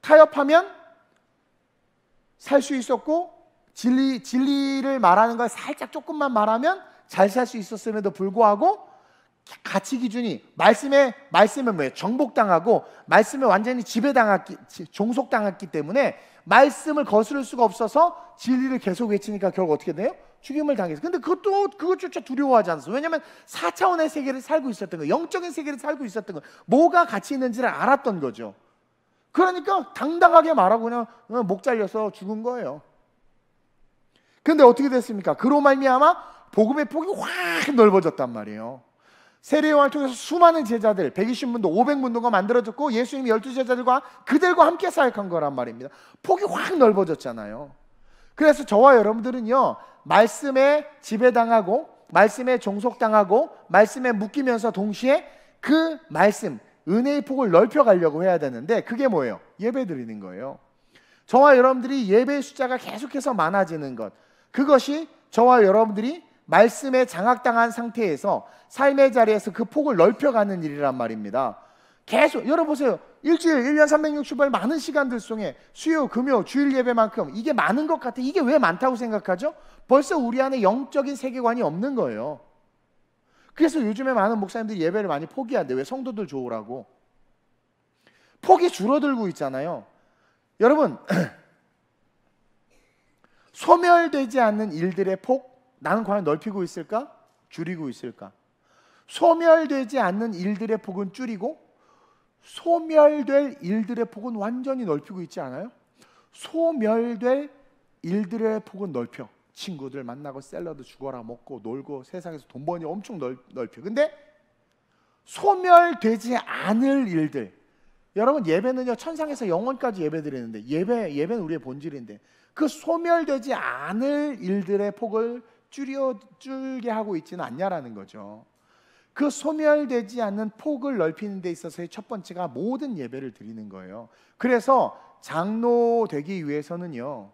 타협하면 살 수 있었고 진리 진리를 말하는 걸 살짝 조금만 말하면 잘 살 수 있었음에도 불구하고 가치 기준이 말씀에 말씀에 뭐예요? 정복당하고 말씀에 완전히 지배당했기 종속당했기 때문에 말씀을 거스를 수가 없어서 진리를 계속 외치니까 결국 어떻게 돼요? 죽임을 당해서. 근데 그것도 그것조차 두려워하지 않았어. 왜냐면 4차원의 세계를 살고 있었던 거, 영적인 세계를 살고 있었던 거, 뭐가 가치 있는지를 알았던 거죠. 그러니까 당당하게 말하고 그냥 목 잘려서 죽은 거예요. 근데 어떻게 됐습니까? 그로 말미암아 복음의 폭이 확 넓어졌단 말이에요. 세례요한을 통해서 수많은 제자들, 120문도, 500문도가 만들어졌고 예수님이 열두 제자들과 그들과 함께 사역한 거란 말입니다. 폭이 확 넓어졌잖아요. 그래서 저와 여러분들은요. 말씀에 지배당하고 말씀에 종속당하고 말씀에 묶이면서 동시에 그 말씀, 은혜의 폭을 넓혀 가려고 해야 되는데 그게 뭐예요? 예배 드리는 거예요. 저와 여러분들이 예배의 숫자가 계속해서 많아지는 것. 그것이 저와 여러분들이 말씀에 장악당한 상태에서 삶의 자리에서 그 폭을 넓혀가는 일이란 말입니다. 계속 여러 보세요. 일주일 1년 365일 많은 시간들 속에 수요, 금요, 주일 예배만큼 이게 많은 것 같아. 이게 왜 많다고 생각하죠? 벌써 우리 안에 영적인 세계관이 없는 거예요. 그래서 요즘에 많은 목사님들이 예배를 많이 포기한대. 왜 성도들 좋으라고. 폭이 줄어들고 있잖아요. 여러분 소멸되지 않는 일들의 폭 나는 과연 넓히고 있을까? 줄이고 있을까? 소멸되지 않는 일들의 폭은 줄이고 소멸될 일들의 폭은 완전히 넓히고 있지 않아요? 소멸될 일들의 폭은 넓혀. 친구들 만나고 샐러드 죽어라 먹고 놀고 세상에서 돈 버니 엄청 넓, 넓혀. 근데 소멸되지 않을 일들. 여러분 예배는요 천상에서 영원까지 예배 드리는데 예배 예배는 우리의 본질인데 그 소멸되지 않을 일들의 폭을 줄여 줄게 하고 있지는 않냐라는 거죠. 그 소멸되지 않는 폭을 넓히는 데 있어서의 첫 번째가 모든 예배를 드리는 거예요. 그래서 장로 되기 위해서는요.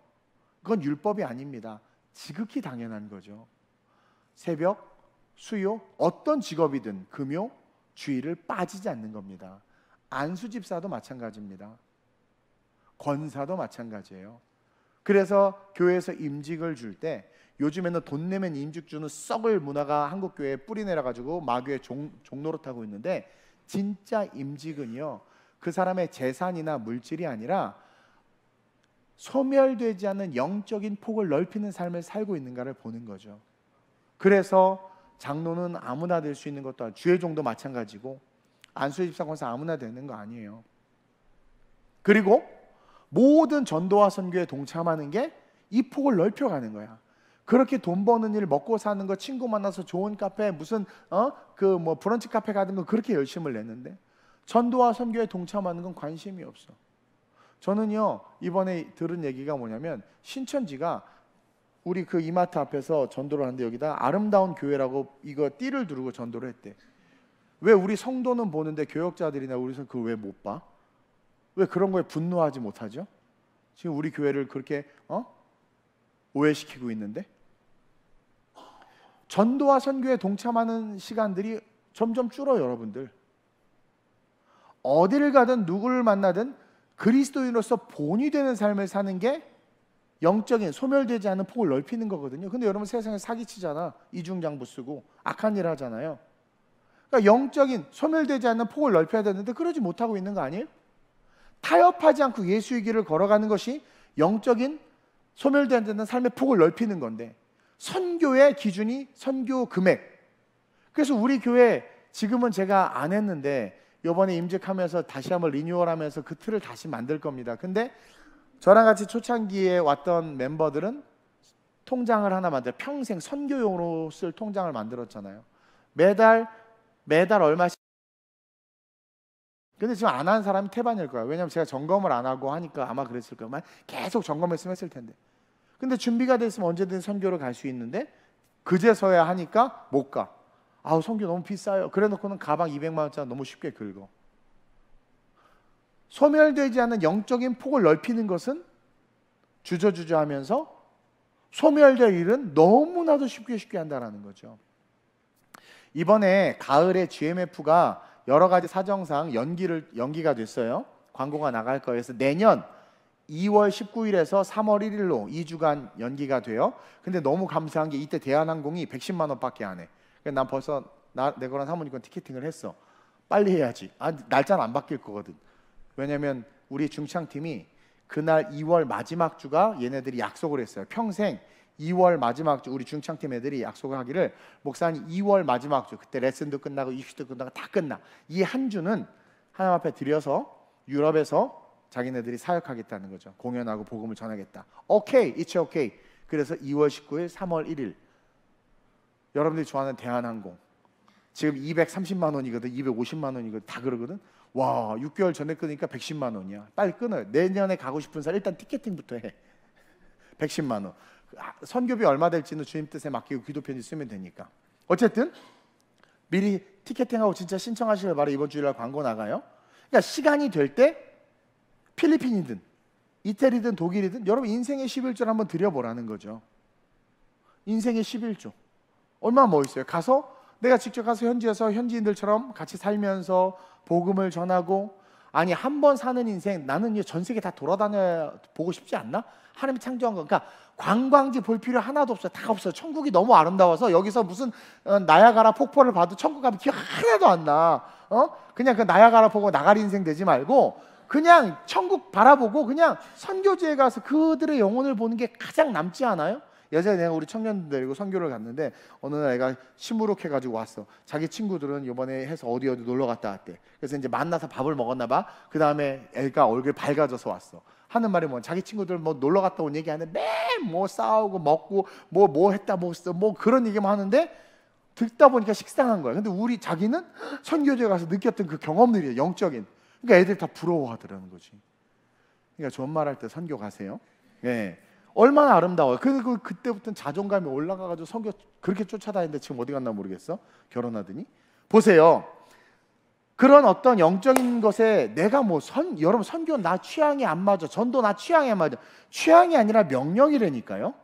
그건 율법이 아닙니다. 지극히 당연한 거죠. 새벽, 수요, 어떤 직업이든 금요, 주의를 빠지지 않는 겁니다. 안수집사도 마찬가지입니다. 권사도 마찬가지예요. 그래서 교회에서 임직을 줄때 요즘에는 돈 내면 임직 주는 썩을 문화가 한국 교회에 뿌리내려 가지고 마귀의 종, 종로릇하고 있는데 진짜 임직은요 그 사람의 재산이나 물질이 아니라 소멸되지 않는 영적인 폭을 넓히는 삶을 살고 있는가를 보는 거죠. 그래서 장로는 아무나 될 수 있는 것도 아니고 주의 종도 마찬가지고 안수의 집사 권사 아무나 되는 거 아니에요. 그리고 모든 전도와 선교에 동참하는 게 이 폭을 넓혀가는 거야. 그렇게 돈 버는 일, 먹고 사는 거, 친구 만나서 좋은 카페, 무슨 어? 그 뭐 브런치 카페 가는 거 그렇게 열심을 냈는데 전도와 선교에 동참하는 건 관심이 없어. 저는요 이번에 들은 얘기가 뭐냐면 신천지가 우리 그 이마트 앞에서 전도를 하는데 여기다 아름다운 교회라고 이거 띠를 두르고 전도를 했대. 왜 우리 성도는 보는데 교역자들이나 우리는 그걸 왜못 봐? 왜 그런 거에 분노하지 못하죠? 지금 우리 교회를 그렇게 어? 오해시키고 있는데 전도와 선교에 동참하는 시간들이 점점 줄어 여러분들. 어디를 가든 누구를 만나든 그리스도인으로서 본이 되는 삶을 사는 게 영적인 소멸되지 않은 폭을 넓히는 거거든요. 근데 여러분 세상에 사기치잖아. 이중장부 쓰고 악한 일 하잖아요. 그러니까 영적인 소멸되지 않는 폭을 넓혀야 되는데 그러지 못하고 있는 거 아니에요? 타협하지 않고 예수의 길을 걸어가는 것이 영적인 소멸되지 는 삶의 폭을 넓히는 건데 선교의 기준이 선교 금액. 그래서 우리 교회 지금은 제가 안 했는데 요번에 임직하면서 다시 한번 리뉴얼하면서 그 틀을 다시 만들 겁니다. 근데 저랑 같이 초창기에 왔던 멤버들은 통장을 하나 만들 평생 선교용으로 쓸 통장을 만들었잖아요. 매달 매달 얼마씩 근데 지금 안 한 사람이 태반일 거야. 왜냐면 제가 점검을 안 하고 하니까 아마 그랬을 거야. 계속 점검했으면 했을 텐데. 근데 준비가 됐으면 언제든 선교를 갈 수 있는데 그제서야 하니까 못 가. 아우 선교 너무 비싸요. 그래놓고는 가방 200만 원짜리 너무 쉽게 긁어. 소멸되지 않는 영적인 폭을 넓히는 것은 주저주저하면서 소멸될 일은 너무나도 쉽게 쉽게 한다라는 거죠. 이번에 가을에 GMF가 여러 가지 사정상 연기를 연기가 됐어요. 광고가 나갈 거예서 내년 2월 19일에서 3월 1일로 2주간 연기가 돼요. 근데 너무 감사한 게 이때 대한항공이 110만 원밖에 안 해. 그래서 난 벌써 나, 내 거랑 사모님 티켓팅을 했어. 빨리 해야지. 아, 날짜는 안 바뀔 거거든. 왜냐면 우리 중창팀이 그날 2월 마지막 주가 얘네들이 약속을 했어요. 평생 2월 마지막 주 우리 중창팀 애들이 약속을 하기를 목사님 2월 마지막 주 그때 레슨도 끝나고 입시도 끝나고 다 끝나 이 한 주는 하나님 앞에 드려서 유럽에서 자기네들이 사역하겠다는 거죠 공연하고 복음을 전하겠다 오케이 이츠 오케이 그래서 2월 19일 3월 1일 여러분들이 좋아하는 대한항공 지금 230만 원이거든 250만 원이거든 다 그러거든 와 6개월 전에 끊으니까 110만 원이야 빨리 끊어요 내년에 가고 싶은 사람 일단 티켓팅부터 해 110만 원 아, 선교비 얼마 될지는 주님 뜻에 맡기고 기도 편지 쓰면 되니까. 어쨌든 미리 티켓팅하고 진짜 신청하시길 바로 이번 주일날 광고 나가요. 그러니까 시간이 될 때 필리핀이든 이태리든 독일이든 여러분 인생의 11조를 한번 드려보라는 거죠. 인생의 11조. 얼마나 멋있어요. 뭐 가서 내가 직접 가서 현지에서 현지인들처럼 같이 살면서 복음을 전하고 아니 한 번 사는 인생 나는 전 세계 다 돌아다녀 보고 싶지 않나? 하나님이 창조한 거 그러니까 관광지 볼 필요 하나도 없어요. 다 없어요. 천국이 너무 아름다워서 여기서 무슨 어, 나야가라 폭포를 봐도 천국 가면 기억 하나도 안 나. 어? 그냥 그 나야가라 보고 나가리 인생 되지 말고 그냥 천국 바라보고 그냥 선교지에 가서 그들의 영혼을 보는 게 가장 남지 않아요? 예전에 내가 우리 청년들 데리고 선교를 갔는데 어느 날 애가 시무룩해 가지고 왔어. 자기 친구들은 요번에 해서 어디 어디 놀러 갔다 왔대. 그래서 이제 만나서 밥을 먹었나 봐. 그다음에 애가 얼굴 밝아져서 왔어. 하는 말이 뭐 자기 친구들 뭐 놀러 갔다 온 얘기 하는데 매뭐 싸우고 먹고 뭐뭐 뭐 했다 뭐했어 뭐 그런 얘기만 하는데 듣다 보니까 식상한 거야. 근데 우리 자기는 선교제 가서 느꼈던 그 경험들이에요. 영적인. 그러니까 애들 다 부러워하더라는 거지. 그러니까 좋은 말 할 때 선교 가세요. 예. 네. 얼마나 아름다워요. 그리 그, 그때부터는 자존감이 올라가가지고 성교 그렇게 쫓아다니는데 지금 어디 갔나 모르겠어. 결혼하더니 보세요. 그런 어떤 영적인 것에 내가 뭐 선, 여러분 선교 나 취향이 안 맞아. 전도 나 취향에 안 맞아. 취향이 아니라 명령이라니까요.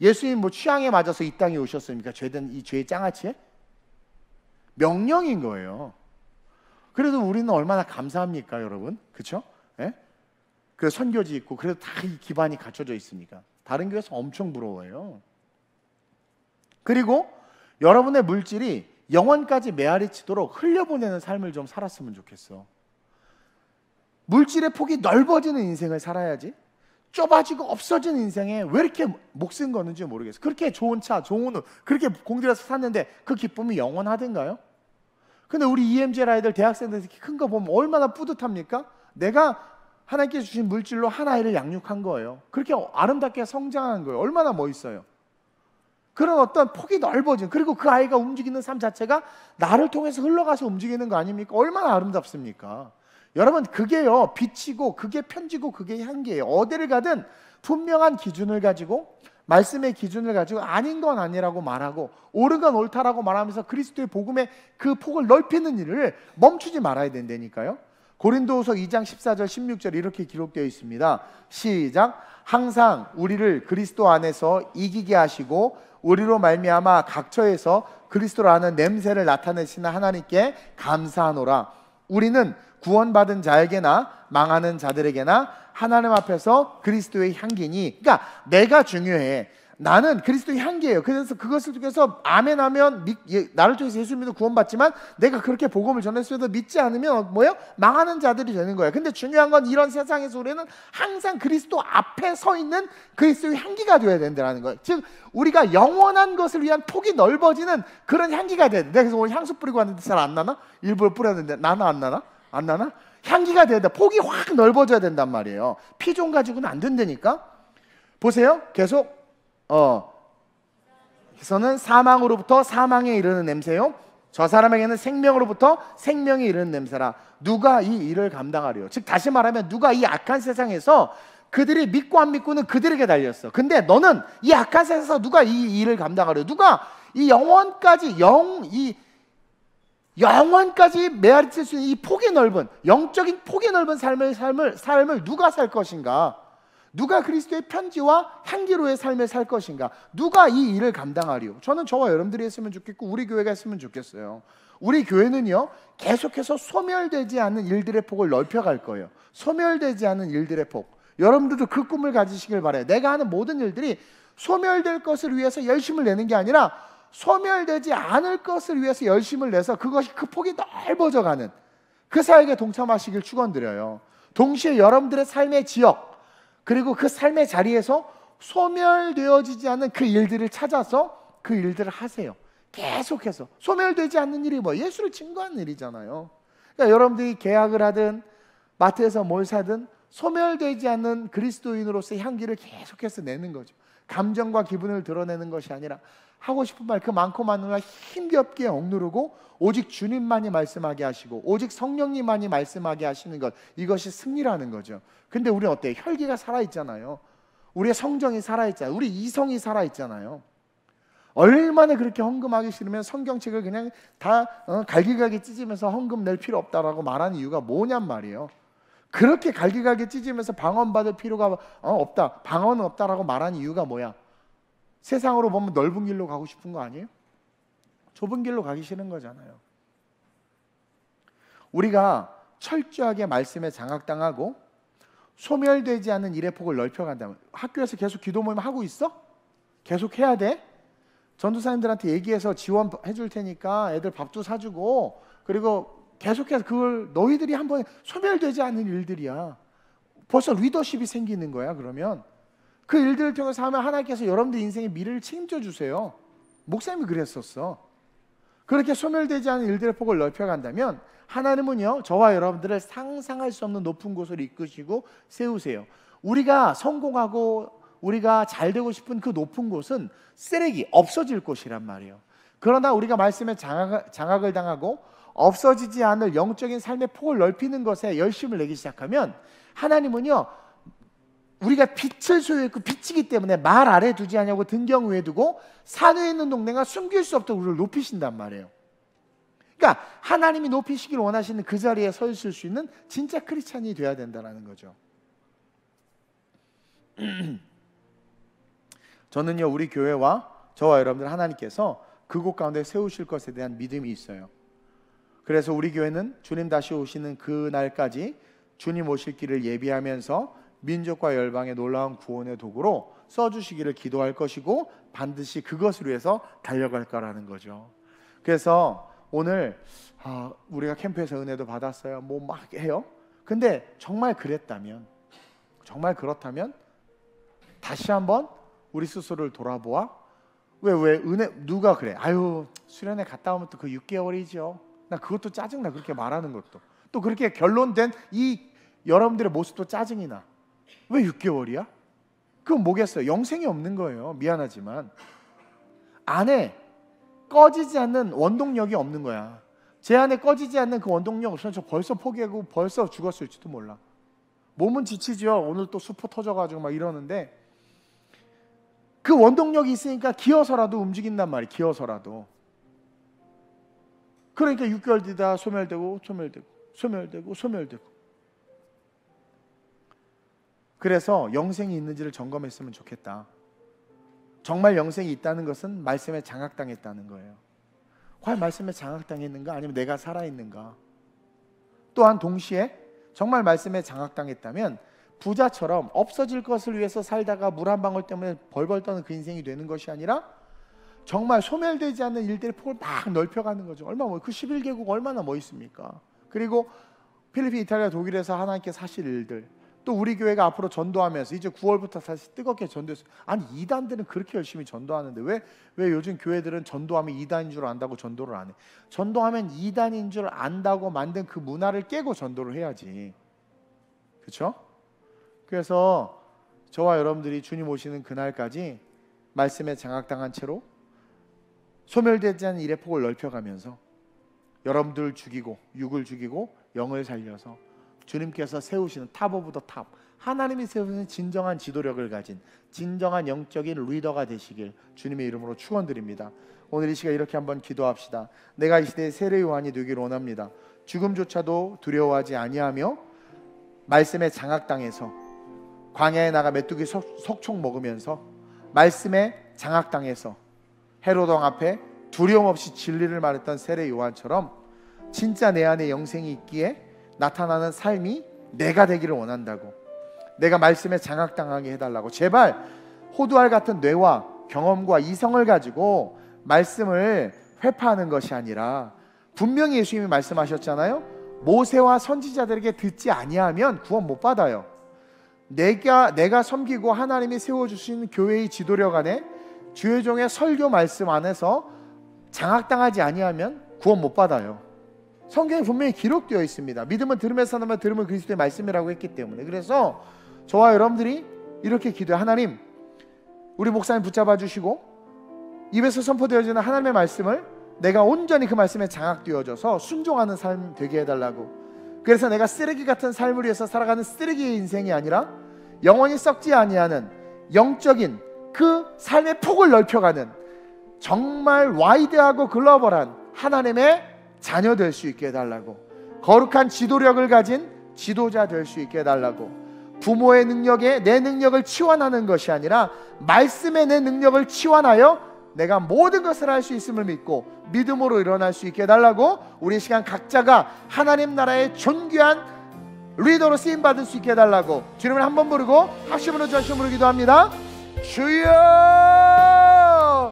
예수님 뭐 취향에 맞아서 이 땅에 오셨습니까? 죄된 이 죄의 짱아치에? 명령인 거예요. 그래도 우리는 얼마나 감사합니까, 여러분? 그렇죠? 그래서 선교지 있고 그래서 다 이 기반이 갖춰져 있으니까 다른 교회에서 엄청 부러워요 그리고 여러분의 물질이 영원까지 메아리치도록 흘려보내는 삶을 좀 살았으면 좋겠어. 물질의 폭이 넓어지는 인생을 살아야지. 좁아지고 없어진 인생에 왜 이렇게 목숨 거는지 모르겠어. 그렇게 좋은 차, 좋은 옷, 그렇게 공들여서 샀는데 그 기쁨이 영원하든가요? 근데 우리 EMG 라이들 대학생들 특히 큰거 보면 얼마나 뿌듯합니까? 내가 하나님께 주신 물질로 한 아이를 양육한 거예요. 그렇게 아름답게 성장한 거예요. 얼마나 멋있어요. 그런 어떤 폭이 넓어진 그리고 그 아이가 움직이는 삶 자체가 나를 통해서 흘러가서 움직이는 거 아닙니까? 얼마나 아름답습니까? 여러분 그게요 빛이고 그게 편지고 그게 향기예요. 어디를 가든 분명한 기준을 가지고 말씀의 기준을 가지고 아닌 건 아니라고 말하고 옳은 건 옳다라고 말하면서 그리스도의 복음의 그 폭을 넓히는 일을 멈추지 말아야 된다니까요. 고린도후서 2장 14절 16절 이렇게 기록되어 있습니다. 시작 항상 우리를 그리스도 안에서 이기게 하시고 우리로 말미암아 각처에서 그리스도라는 냄새를 나타내시는 하나님께 감사하노라. 우리는 구원받은 자에게나 망하는 자들에게나 하나님 앞에서 그리스도의 향기니 그러니까 내가 중요해. 나는 그리스도의 향기예요. 그래서 그것을 통해서 아멘하면 예, 나를 통해서 예수 님는 구원받지만 내가 그렇게 복음을 전했어도 믿지 않으면 뭐예요? 망하는 자들이 되는 거예요. 근데 중요한 건 이런 세상에서 우리는 항상 그리스도 앞에 서 있는 그리스도의 향기가 되어야 된다는 거예요. 즉 우리가 영원한 것을 위한 폭이 넓어지는 그런 향기가 돼야 돼. 그래서 오늘 향수 뿌리고 왔는데 잘 안 나나? 일부러 뿌렸는데 나나 안 나나? 안 나나? 향기가 돼야 돼. 폭이 확 넓어져야 된단 말이에요. 피존 가지고는 안 된다니까. 보세요. 계속 어, 그래서 사망으로부터 사망에 이르는 냄새요. 저 사람에게는 생명으로부터 생명이 이르는 냄새라. 누가 이 일을 감당하리즉 다시 말하면 누가 이 악한 세상에서 그들이 믿고 안 믿고는 그들에게 달렸어. 근데 너는 이 악한 세상에서 누가 이 일을 감당하려? 누가 이 영원까지 영 이 영원까지 메아리수 있는 이 폭이 넓은 영적인 폭이 넓은 삶을 삶을 삶을 누가 살 것인가? 누가 그리스도의 편지와 향기로의 삶을 살 것인가? 누가 이 일을 감당하리요? 저는 저와 여러분들이 했으면 좋겠고 우리 교회가 했으면 좋겠어요. 우리 교회는요 계속해서 소멸되지 않는 일들의 폭을 넓혀갈 거예요. 소멸되지 않는 일들의 폭. 여러분들도 그 꿈을 가지시길 바래요. 내가 하는 모든 일들이 소멸될 것을 위해서 열심을 내는 게 아니라 소멸되지 않을 것을 위해서 열심을 내서 그것이 그 폭이 넓어져가는 그 사역에 동참하시길 축원드려요. 동시에 여러분들의 삶의 지역 그리고 그 삶의 자리에서 소멸되어지지 않는 그 일들을 찾아서 그 일들을 하세요. 계속해서 소멸되지 않는 일이 뭐 예수를 증거하는 일이잖아요. 그러니까 여러분들이 계약을 하든 마트에서 뭘 사든 소멸되지 않는 그리스도인으로서의 향기를 계속해서 내는 거죠. 감정과 기분을 드러내는 것이 아니라 하고 싶은 말 그 많고 많으나 힘겹게 억누르고 오직 주님만이 말씀하게 하시고 오직 성령님만이 말씀하게 하시는 것 이것이 승리라는 거죠. 근데 우리는 어때요? 혈기가 살아 있잖아요. 우리의 성정이 살아 있잖아요. 우리 이성이 살아 있잖아요. 얼마나 그렇게 헌금하기 싫으면 성경책을 그냥 다 어, 갈기갈기 찢으면서 헌금 낼 필요 없다라고 말하는 이유가 뭐냔 말이에요. 그렇게 갈기갈기 찢으면서 방언 받을 필요가 어, 없다. 방언은 없다라고 말하는 이유가 뭐야? 세상으로 보면 넓은 길로 가고 싶은 거 아니에요? 좁은 길로 가기 싫은 거잖아요. 우리가 철저하게 말씀에 장악당하고 소멸되지 않는 일의 폭을 넓혀간다면 학교에서 계속 기도 모임 하고 있어? 계속 해야 돼? 전도사님들한테 얘기해서 지원해 줄 테니까 애들 밥도 사주고 그리고 계속해서 그걸 너희들이 한번 소멸되지 않는 일들이야. 벌써 리더십이 생기는 거야, 그러면. 그 일들을 통해서 하면 하나님께서 여러분들 인생의 미래를 책임져 주세요. 목사님이 그랬었어. 그렇게 소멸되지 않은 일들의 폭을 넓혀간다면 하나님은요 저와 여러분들을 상상할 수 없는 높은 곳으로 이끄시고 세우세요. 우리가 성공하고 우리가 잘 되고 싶은 그 높은 곳은 쓰레기 없어질 곳이란 말이에요. 그러나 우리가 말씀에 장악, 을 당하고 없어지지 않을 영적인 삶의 폭을 넓히는 것에 열심을 내기 시작하면 하나님은요 우리가 빛을 소유했고 그 빛이기 때문에 말 아래 두지 않냐고 등경 위에 두고 산 위에 있는 동네가 숨길 수 없도록 우리를 높이신단 말이에요. 그러니까 하나님이 높이시길 원하시는 그 자리에 서 있을 수 있는 진짜 크리스찬이 돼야 된다는 거죠. 저는요 우리 교회와 저와 여러분들 하나님께서 그곳 가운데 세우실 것에 대한 믿음이 있어요. 그래서 우리 교회는 주님 다시 오시는 그 날까지 주님 오실 길을 예비하면서 민족과 열방의 놀라운 구원의 도구로 써주시기를 기도할 것이고 반드시 그것을 위해서 달려갈 거라는 거죠. 그래서 오늘 아, 우리가 캠프에서 은혜도 받았어요. 뭐 막 해요. 근데 정말 그랬다면 정말 그렇다면 다시 한번 우리 스스로를 돌아보아 왜 왜 은혜 누가 그래? 아유 수련회 갔다 오면 또 그 6개월이죠. 나 그것도 짜증나 그렇게 말하는 것도 또 그렇게 결론된 이 여러분들의 모습도 짜증이 나. 왜 6개월이야? 그건 뭐겠어요? 영생이 없는 거예요. 미안하지만 안에 꺼지지 않는 원동력이 없는 거야. 제 안에 꺼지지 않는 그 원동력 없으면 저 벌써 포기하고 벌써 죽었을지도 몰라. 몸은 지치죠. 오늘 또 수포 터져가지고 막 이러는데 그 원동력이 있으니까 기어서라도 움직인단 말이에 기어서라도. 그러니까 6개월 뒤다 소멸되고 소멸되고 소멸되고 소멸되고 그래서 영생이 있는지를 점검했으면 좋겠다. 정말 영생이 있다는 것은 말씀에 장악당했다는 거예요. 과연 말씀에 장악당했는가 아니면 내가 살아있는가? 또한 동시에 정말 말씀에 장악당했다면 부자처럼 없어질 것을 위해서 살다가 물 한 방울 때문에 벌벌 떠는 그 인생이 되는 것이 아니라 정말 소멸되지 않는 일들의 폭을 막 넓혀가는 거죠. 얼마 뭐그 11개국 얼마나 뭐 있습니까? 그리고 필리핀, 이탈리아, 독일에서 하나님께 사실 일들 또 우리 교회가 앞으로 전도하면서 이제 9월부터 다시 뜨겁게 전도했어요. 아니 이단들은 그렇게 열심히 전도하는데 왜 왜 요즘 교회들은 전도하면 이단인 줄 안다고 전도를 안 해? 전도하면 이단인 줄 안다고 만든 그 문화를 깨고 전도를 해야지. 그렇죠? 그래서 저와 여러분들이 주님 오시는 그날까지 말씀에 장악당한 채로 소멸되지 않은 일의 폭을 넓혀가면서 여러분들 죽이고 육을 죽이고 영을 살려서 주님께서 세우시는 탑 오브 더 탑, 하나님이 세우시는 진정한 지도력을 가진 진정한 영적인 리더가 되시길 주님의 이름으로 축원드립니다. 오늘 이 시간 이렇게 한번 기도합시다. 내가 이 시대의 세례 요한이 되길 원합니다. 죽음조차도 두려워하지 아니하며 말씀에 장악당해서 광야에 나가 메뚜기 석, 총 먹으면서 말씀에 장악당해서 헤로동 앞에 두려움 없이 진리를 말했던 세례 요한처럼 진짜 내 안에 영생이 있기에 나타나는 삶이 내가 되기를 원한다고. 내가 말씀에 장악당하게 해달라고. 제발 호두알 같은 뇌와 경험과 이성을 가지고 말씀을 회파하는 것이 아니라 분명히 예수님이 말씀하셨잖아요. 모세와 선지자들에게 듣지 아니하면 구원 못 받아요. 내가 내가 섬기고 하나님이 세워 주신 교회의 지도력 안에 주의종의 설교 말씀 안에서 장악당하지 아니하면 구원 못 받아요. 성경에 분명히 기록되어 있습니다. 믿음은 들음에서 나면 들음은 그리스도의 말씀이라고 했기 때문에 그래서 저와 여러분들이 이렇게 기도해 하나님 우리 목사님 붙잡아 주시고 입에서 선포되어지는 하나님의 말씀을 내가 온전히 그 말씀에 장악되어져서 순종하는 삶 되게 해달라고 그래서 내가 쓰레기 같은 삶을 위해서 살아가는 쓰레기의 인생이 아니라 영원히 썩지 아니하는 영적인 그 삶의 폭을 넓혀가는 정말 와이드하고 글로벌한 하나님의 자녀 될 수 있게 해달라고 거룩한 지도력을 가진 지도자 될 수 있게 해달라고 부모의 능력에 내 능력을 치환하는 것이 아니라 말씀에 내 능력을 치환하여 내가 모든 것을 할 수 있음을 믿고 믿음으로 일어날 수 있게 해달라고 우리 시간 각자가 하나님 나라의 존귀한 리더로 쓰임 받을 수 있게 해달라고 주님을 한번 부르고 합심으로 전심으로 기도합니다 주여